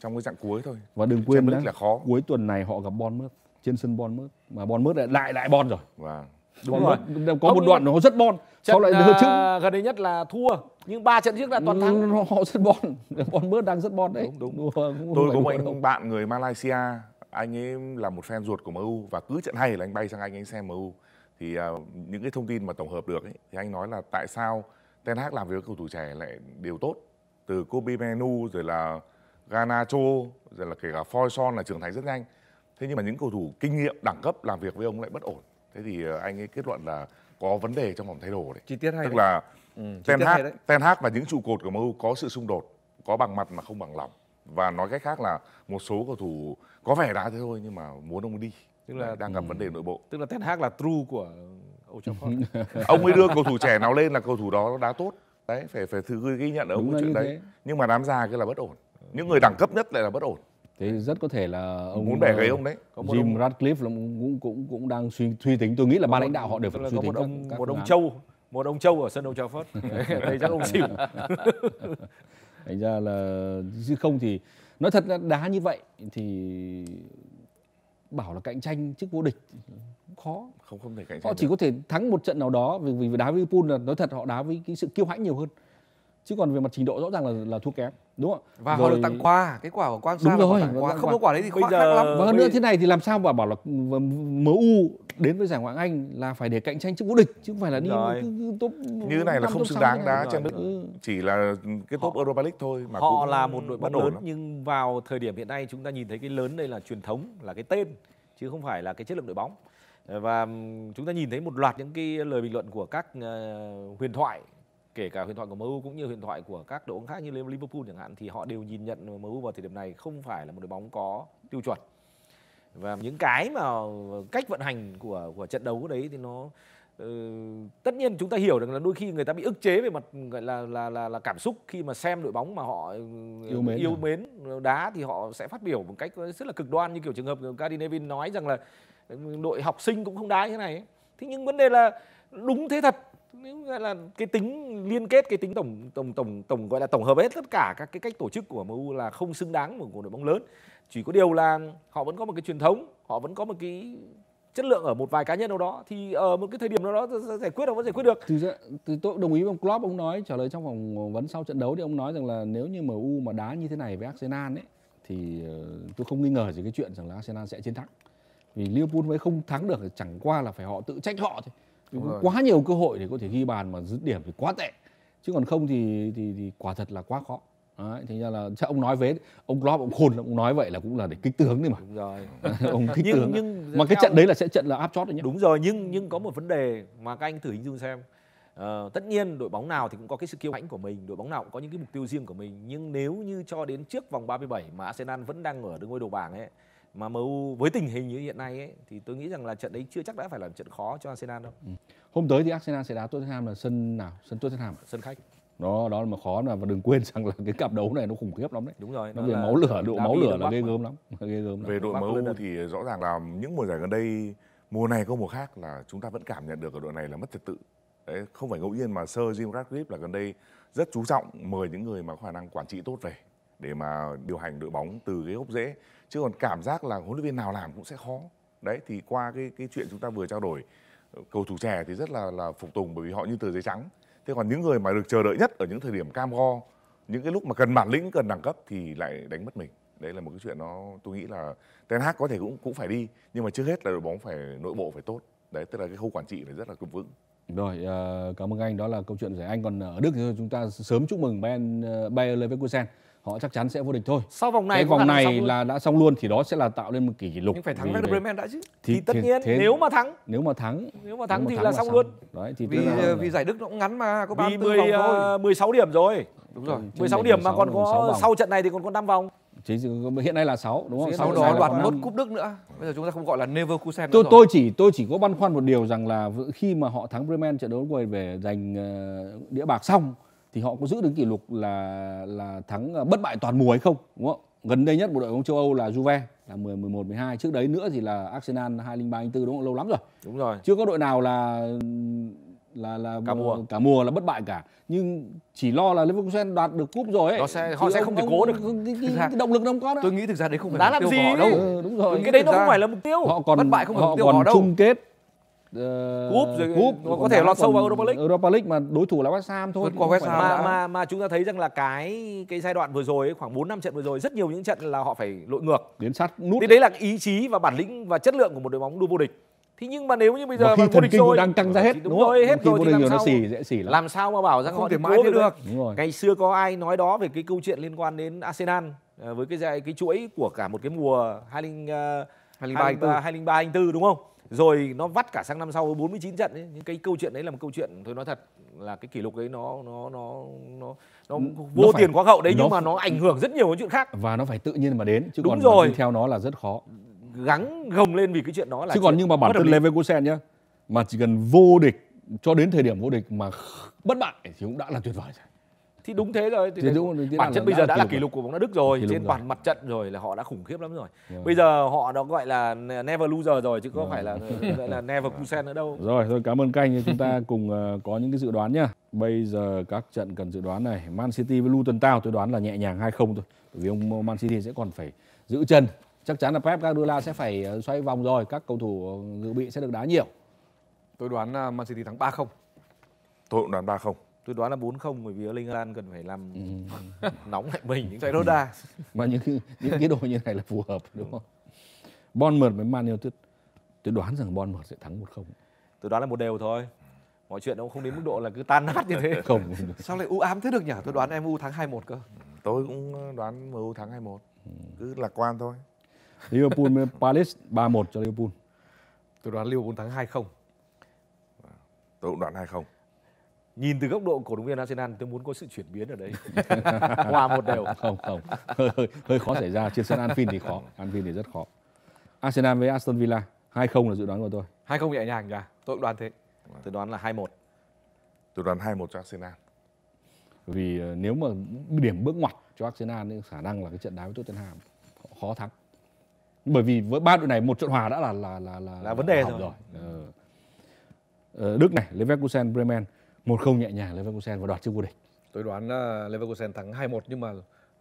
S2: trong cái dạng cuối thôi
S1: và đừng quên đó, là khó cuối tuần này họ gặp bon mướt trên sân bon mướt mà Bournemouth lại lại lại Bon rồi wow. Vâng. đúng rồi có Ông một đoạn nó rất Bon sau lại đưa trước à, gần đây nhất là thua nhưng ba trận trước là toàn thắng ừ, họ rất Bon bon mướt đang rất Bon đấy đúng đúng, đúng. đúng tôi có một anh
S2: bạn người Malaysia anh ấy là một fan ruột của MU và cứ trận hay là anh bay sang anh anh xem MU thì uh, những cái thông tin mà tổng hợp được ấy, thì anh nói là tại sao Ten Hag làm việc với cầu thủ trẻ lại đều tốt từ Kobe Menu rồi là Ganacho rồi là kể cả son là trưởng thành rất nhanh thế nhưng mà những cầu thủ kinh nghiệm đẳng cấp làm việc với ông lại bất ổn thế thì ờ, anh ấy kết luận là có vấn đề trong vòng thay đồ đấy chi tiết hay tức đấy. là ừ, ten hag ten hag và những trụ cột của mu có sự xung đột có bằng mặt mà không bằng lòng và nói cách khác là một số cầu thủ có vẻ đá thế thôi nhưng mà muốn ông đi tức là đang gặp ừ. vấn đề ừ. nội bộ tức là ten hag là true của
S1: Old Trafford ông ấy đưa cầu thủ trẻ nào lên
S2: là cầu thủ đó đá tốt đấy phải phải thử ghi nhận ở ông chuyện đấy nhưng mà đám già kia là bất ổn những người đẳng cấp nhất lại là bất ổn thế rất có thể là ông muốn bẻ ờ, gãy ông đấy có Jim ông...
S1: Radcliffe cũng cũng cũng đang suy suy tính tôi nghĩ là ba lãnh đạo họ đều phải suy tính một ông các, các một ông châu một ông châu ở sân Old Trafford Thấy chắc ông xỉu thành ra là chứ không thì nói thật là đá như vậy thì bảo là cạnh tranh chức vô địch khó không không thể cạnh tranh họ chỉ được. có thể thắng một trận nào đó vì vì đá với Liverpool là nói thật họ đá với cái sự kiêu hãnh nhiều hơn chứ còn về mặt trình độ rõ ràng là là thua kém
S3: đúng không và rồi... họ được tặng quà cái quả của quang sa đúng rồi tặng quà. không có quả đấy thì bây giờ lắm. và hơn nữa thế
S1: này thì làm sao mà bảo là mu đến với giải ngoại anh là phải để cạnh tranh chức vô địch chứ không phải là đi top như này là không xứng đáng đá cho
S2: nước chỉ là cái top họ, Europa League thôi mà họ là một đội bóng lớn
S1: nhưng vào thời điểm hiện nay chúng ta nhìn thấy cái lớn đây là truyền thống là cái tên chứ không phải là cái chất lượng đội bóng và chúng ta nhìn thấy một loạt những cái lời bình luận của các ờ, huyền thoại kể cả huyền thoại của MU cũng như huyền thoại của các đội bóng khác như Liverpool chẳng hạn thì họ đều nhìn nhận MU vào thời điểm này không phải là một đội bóng có tiêu chuẩn và những cái mà cách vận hành của của trận đấu đấy thì nó uh, tất nhiên chúng ta hiểu được là đôi khi người ta bị ức chế về mặt gọi là là là, là cảm xúc khi mà xem đội bóng mà họ ờ, yêu mến, yêu à? mến đá thì họ sẽ phát biểu một cách rất là cực đoan như kiểu trường hợp Gary Neville nói rằng là ừ, đội học sinh cũng không đá như thế này thế nhưng vấn đề là đúng thế thật nếu gọi là cái tính liên kết cái tính tổng tổng tổng tổng gọi là tổng hợp hết tất cả các cái cách tổ chức của MU là không xứng đáng của một đội bóng lớn chỉ có điều là họ vẫn có một cái truyền thống họ vẫn có một cái chất lượng ở một vài cá nhân đâu đó thì ở ờ, một cái thời điểm nào đó giải quyết nó vẫn giải quyết được từ thì tôi đồng ý với ông Klopp ông nói trả lời trong vòng vấn sau trận đấu thì ông nói rằng là nếu như MU mà đá như thế này với Arsenal ấy thì ờ, tôi không nghi ngờ gì cái chuyện rằng là Arsenal sẽ chiến thắng vì Liverpool mới không thắng được chẳng qua là phải họ tự trách họ thôi Đúng rồi. quá nhiều cơ hội để có thể ghi bàn mà dứt điểm thì quá tệ chứ còn không thì thì, thì quả thật là quá khó Đấy, thế ra là chắc ông nói với ông Klopp ông khôn ông nói vậy là cũng là để kích tướng đi mà đúng rồi ông kích nhưng, tướng nhưng mà cái trận đấy là sẽ trận là áp chót đấy nhé đúng rồi nhưng nhưng có một vấn đề mà các anh thử hình dung xem ờ, tất nhiên đội bóng nào thì cũng có cái sự kiêu hãnh của mình đội bóng nào cũng có những cái mục tiêu riêng của mình nhưng nếu như cho đến trước vòng 37 mà Arsenal vẫn đang ở ngôi đầu bảng ấy mà MU với tình hình như hiện nay ấy, thì tôi nghĩ rằng là trận đấy chưa chắc đã phải là trận khó cho Arsenal đâu. Ừ. Hôm tới thì Arsenal sẽ đá Tottenham là sân nào? Sân Tottenham à? sân khách.
S2: Đó đó là mà khó là và đừng quên rằng là cái cặp đấu này nó khủng khiếp lắm đấy. Đúng rồi. Nó về máu lửa, độ máu lửa là ghê gớm lắm, ghê gớm lắm. Về đội MU thì rõ ràng là những mùa giải gần đây mùa này có mùa khác là chúng ta vẫn cảm nhận được ở đội này là mất trật tự. Đấy, không phải ngẫu nhiên mà Sir Jim Ratcliffe là gần đây rất chú trọng mời những người mà có khả năng quản trị tốt về để mà điều hành đội bóng từ cái gốc rễ chứ còn cảm giác là huấn luyện viên nào làm cũng sẽ khó đấy thì qua cái cái chuyện chúng ta vừa trao đổi ờ, cầu thủ trẻ thì rất là là phục tùng bởi vì họ như tờ giấy trắng thế còn những người mà được chờ đợi nhất ở những thời điểm cam go những cái lúc mà cần bản lĩnh cần đẳng cấp thì lại đánh mất mình đấy là một cái chuyện nó tôi nghĩ là ten hag có thể cũng cũng phải đi nhưng mà trước hết là đội bóng phải nội bộ phải tốt đấy tức là cái khâu quản trị phải rất là cực vững rồi ờ, cảm ơn anh đó là câu chuyện giải anh còn ở Đức thì
S1: chúng ta sớm chúc mừng Bayern ờ, Bayer Leverkusen họ chắc chắn sẽ vô địch thôi sau vòng này cái vòng này là đã xong luôn thì đó sẽ là tạo nên một kỷ lục nhưng phải thắng Werder Bremen đã chứ thì, thì tất nhiên thế, nếu mà thắng nếu mà thắng nếu mà thắng thì là, xong, luôn đấy thì vì ờ, vì giải Đức nó cũng ngắn mà có 34 vòng thôi 16 ờ, điểm rồi đúng rồi 16 điểm mà còn có sau trận này thì còn có 5 vòng chính hiện nay là 6 đúng không? Sau đó đoạt nốt cúp Đức nữa. Bây giờ chúng ta không gọi là Leverkusen nữa. Tôi tôi chỉ tôi chỉ có băn khoăn một điều rằng là khi mà họ thắng Bremen trận đấu quay về giành ờ, đĩa bạc xong thì họ có giữ được kỷ lục là là thắng à, bất bại toàn mùa hay không đúng không gần đây nhất bộ đội bóng châu Âu là Juve là 10 11 12 trước đấy nữa thì là Arsenal 203 24 đúng không? lâu lắm rồi đúng rồi chưa có đội nào là là là cả mùa cả mùa là bất bại cả nhưng chỉ lo là Leverkusen đoạt được cúp rồi ấy. Nó sẽ họ sẽ ông, không thể cố được cái, cái, cái động lực nó không có đó. Tôi nghĩ thực ra đấy không phải Đã mục tiêu gì? của đâu. Ừ, đúng rồi. Cái đấy nó không phải là mục tiêu. Họ còn bất bại không phải họ mục tiêu còn họ đâu. chung kết Ờ, cúp rồi cúp có, có thể lọt sâu vào Europa League. Europa League mà đối thủ là West Ham thôi. Vượt qua West Ham mà, mà mà chúng ta thấy rằng là cái cái giai đoạn vừa rồi khoảng 4 năm trận vừa rồi rất nhiều những trận là họ phải lội ngược đến sát nút. Thì đấy là ý chí và bản lĩnh và chất lượng của một đội bóng đua vô địch. thì nhưng mà nếu như bây giờ mà khi thần kinh rồi, đang căng ra ờ, hết đúng, đúng rồi, hết rồi thì làm sao? Nó xỉ, dễ xỉ lắm. Làm sao mà bảo rằng không họ thể mãi thế được. Ngày xưa có ai nói đó về cái câu chuyện liên quan đến Arsenal ờ, với cái cái chuỗi của cả một cái mùa 20 2003 2004 đúng không? rồi nó vắt cả sang năm sau 49 trận ấy. những cái câu chuyện đấy là một câu chuyện tôi nói thật là cái kỷ lục đấy nó nó nó nó nó vô nó tiền quá hậu đấy nó, nhưng mà nó ảnh hưởng rất nhiều đến chuyện khác và nó phải tự nhiên mà đến chứ Đúng còn rồi. theo nó là rất khó gắng gồng lên vì cái chuyện đó là chứ còn nhưng mà bản thân Leverkusen nhá mà chỉ cần vô địch cho đến thời điểm vô địch mà bất bại thì cũng đã là tuyệt vời rồi thì đúng thế rồi thì, thì đúng, đúng, bản chất bây giờ đã, là kỷ lục của bóng đá đức rồi trên toàn mặt trận rồi là họ đã khủng khiếp lắm rồi yeah. Dạ. bây giờ họ đã gọi là never loser rồi chứ có yeah. Dạ. phải là là never kusen nữa đâu rồi thôi cảm ơn canh chúng ta cùng ờ, có những cái dự đoán nhá bây giờ các trận cần dự đoán này man city với luton town tôi đoán là nhẹ nhàng hai không thôi bởi vì ông man city sẽ còn phải giữ chân chắc chắn là pep guardiola sẽ phải ờ, xoay vòng rồi các cầu thủ ờ, dự bị sẽ được đá nhiều tôi đoán man city thắng ba không tôi cũng đoán ba không tôi đoán là 4 không bởi vì Erling Haaland cần phải làm ừ. nóng lại mình những trận đấu đa mà những những cái đồ như này là phù hợp đúng không Bournemouth với Man United tôi đoán rằng Bournemouth sẽ thắng 1 không. tôi đoán là một đều thôi mọi chuyện nó không đến mức độ là cứ tan nát như thế không sao lại u ám
S2: thế được nhỉ tôi đoán MU thắng 2-1 cơ tôi cũng đoán MU thắng 2-1 ừ. cứ lạc quan thôi
S1: Liverpool với Palace 3-1 cho Liverpool tôi đoán Liverpool thắng 2-0 tôi cũng đoán 2-0 nhìn từ góc độ cổ động viên Arsenal tôi muốn có sự chuyển biến ở đấy hòa một đều không không hơi, hơi, hơi khó xảy ra trên sân Anfield thì khó Anfield thì rất khó Arsenal với Aston Villa 2-0 là dự đoán của tôi 2-0 nhẹ nhàng nhỉ tôi cũng đoán thế tôi đoán là 2-1 tôi đoán 2-1 cho Arsenal vì ờ, nếu mà điểm bước ngoặt cho Arsenal thì khả năng là cái trận đá với Tottenham khó thắng bởi vì với ba đội này một trận hòa đã là là là là, là vấn đề rồi, rồi. Ừ. Đức này Leverkusen Bremen một không nhẹ nhàng Leverkusen và đoạt chức vô địch
S3: tôi đoán là Leverkusen thắng 2-1 nhưng mà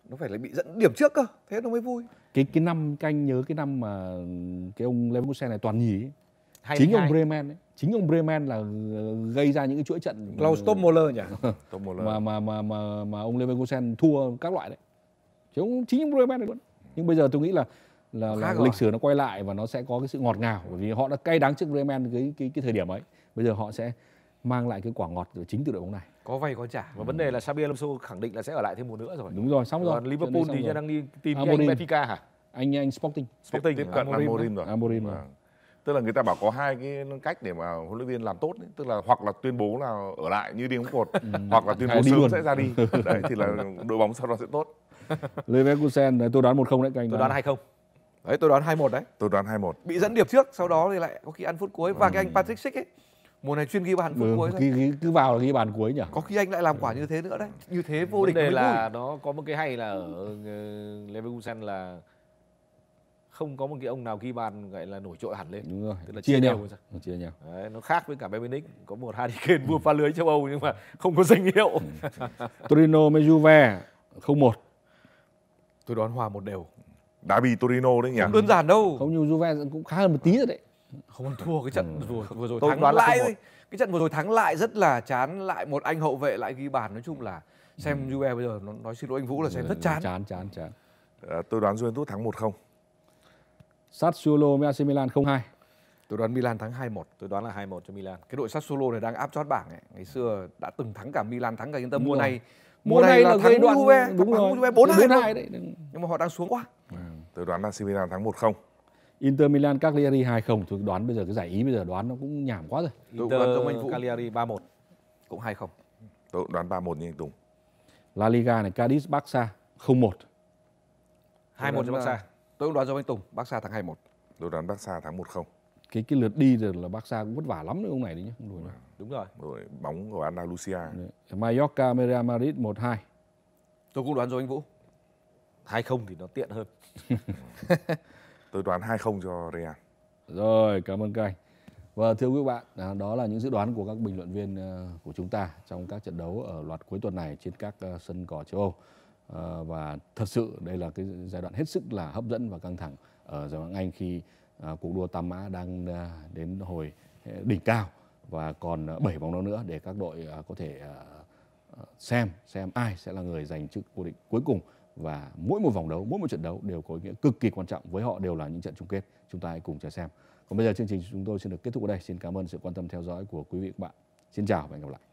S3: nó phải lại bị dẫn
S1: điểm trước cơ thế nó mới vui cái cái năm canh nhớ cái năm mà cái ông Leverkusen này toàn nhì ấy. chính ông Bremen ấy. chính ông Bremen là gây ra những cái chuỗi trận Klaus Tomoller nhỉ mà mà mà mà mà ông Leverkusen thua các loại đấy chứ ông chính ông Bremen này luôn nhưng bây giờ tôi nghĩ là là, là lịch sử nó quay lại và nó sẽ có cái sự ngọt ngào bởi vì họ đã cay đắng trước Bremen cái cái cái thời điểm ấy bây giờ họ sẽ mang lại cái quả ngọt chính từ đội bóng này có vay có trả và ừ. vấn đề là Xabi Alonso khẳng định là sẽ ở lại thêm một nữa rồi đúng rồi xong rồi còn Liverpool xong thì rồi. đang đi tìm Amorim. cái anh Benfica hả anh anh Sporting Sporting tiếp, cận Amorim, rồi Amorim rồi. Vâng.
S2: tức là người ta bảo có hai cái cách để mà huấn luyện viên làm tốt ấy. tức là hoặc là tuyên bố là ở lại như đi đóng cột ừ. hoặc là tuyên bố sớm luôn. sẽ ra đi đấy thì là đội bóng sau đó sẽ tốt
S1: Leverkusen tôi đoán một không đấy anh tôi đoán hai không đấy tôi đoán hai một đấy tôi đoán hai một
S3: bị dẫn điểm trước sau đó thì lại có khi ăn phút cuối và ừ. cái anh Patrick Schick ấy mùa này chuyên ghi bàn ừ, cuối ghi, ghi, cứ vào là ghi bàn cuối nhỉ có khi anh lại làm quả ừ. như thế nữa đấy
S1: như thế vô địch Vấn địch đề là vui. nó có một cái hay là ở ờ, Leverkusen là không có một cái ông nào ghi bàn gọi là nổi trội hẳn lên đúng rồi Tức là chia, chia nhau chia nhau Đấy, nó khác với cả Bayern có một Harry Kane vua phá lưới châu Âu nhưng mà không có danh hiệu ừ. Torino với Juve không một tôi đoán hòa một đều Derby Torino đấy nhỉ không đơn giản đâu không như Juve cũng khá hơn một tí rồi đấy không thua cái trận ừ. vừa vừa rồi
S2: Tôi thắng lại
S3: cái trận vừa rồi thắng lại rất là chán lại một anh hậu vệ lại ghi bàn nói chung là
S2: xem
S1: ừ. UE bây giờ nó nói xin lỗi anh Vũ
S2: là xem ừ, rất chán chán chán chán à, tôi đoán Juventus thắng 1 không.
S1: Sassuolo với AC Milan 0-2 Tôi đoán Milan thắng 2-1 Tôi đoán
S3: là 2-1 cho Milan Cái đội Sassuolo này đang áp chót bảng ấy. Ngày xưa đã từng thắng cả Milan, thắng cả Inter Mùa này Mùa, mùa này, này là, là thắng đoạn... Juve Đúng rồi bốn 4-2 đấy Nhưng mà họ đang xuống quá à,
S1: Tôi đoán là AC Milan thắng 1-0 Inter Milan Cagliari 2-0 tôi đoán bây giờ cái giải ý bây giờ đoán nó cũng nhảm quá rồi. Inter đoán Anh Vũ Cagliari 3-1 cũng 2-0. Tôi đoán 3-1 như anh Tùng. La Liga này Cadiz Barca 0-1. 2-1 cho Barca.
S3: Tôi cũng đoán giống anh Tùng, Barca thắng
S1: 2-1. Tôi đoán Barca thắng 1-0. Cái cái lượt đi rồi là Barca cũng vất vả lắm đấy ông này đấy nhá. Đúng rồi. Vâng. Đúng
S2: rồi. rồi bóng của Andalusia. Đấy.
S1: Mallorca Real Madrid 1-2.
S2: Tôi cũng đoán giống anh Vũ. 2-0 thì nó tiện hơn.
S1: Tôi đoán 2-0 cho Real. Rồi, cảm ơn các anh. Và thưa quý bạn, à, đó là những dự đoán của các bình luận viên à, của chúng ta trong các trận đấu ở loạt cuối tuần này trên các à, sân cỏ châu Âu. Và thật sự đây là cái giai đoạn hết sức là hấp dẫn và căng thẳng ở giải ngoại Anh khi cuộc đua tam mã đang đến hồi đỉnh cao và còn 7 vòng đấu nữa để các đội có thể xem xem ai sẽ là người giành chức vô địch cuối cùng và mỗi một vòng đấu, mỗi một trận đấu đều có ý nghĩa cực kỳ quan trọng với họ đều là những trận chung kết. Chúng ta hãy cùng chờ xem. Còn bây giờ chương trình chúng tôi xin được kết thúc ở đây. Xin cảm ơn sự quan tâm theo dõi của quý vị và các bạn. Xin chào và hẹn gặp lại.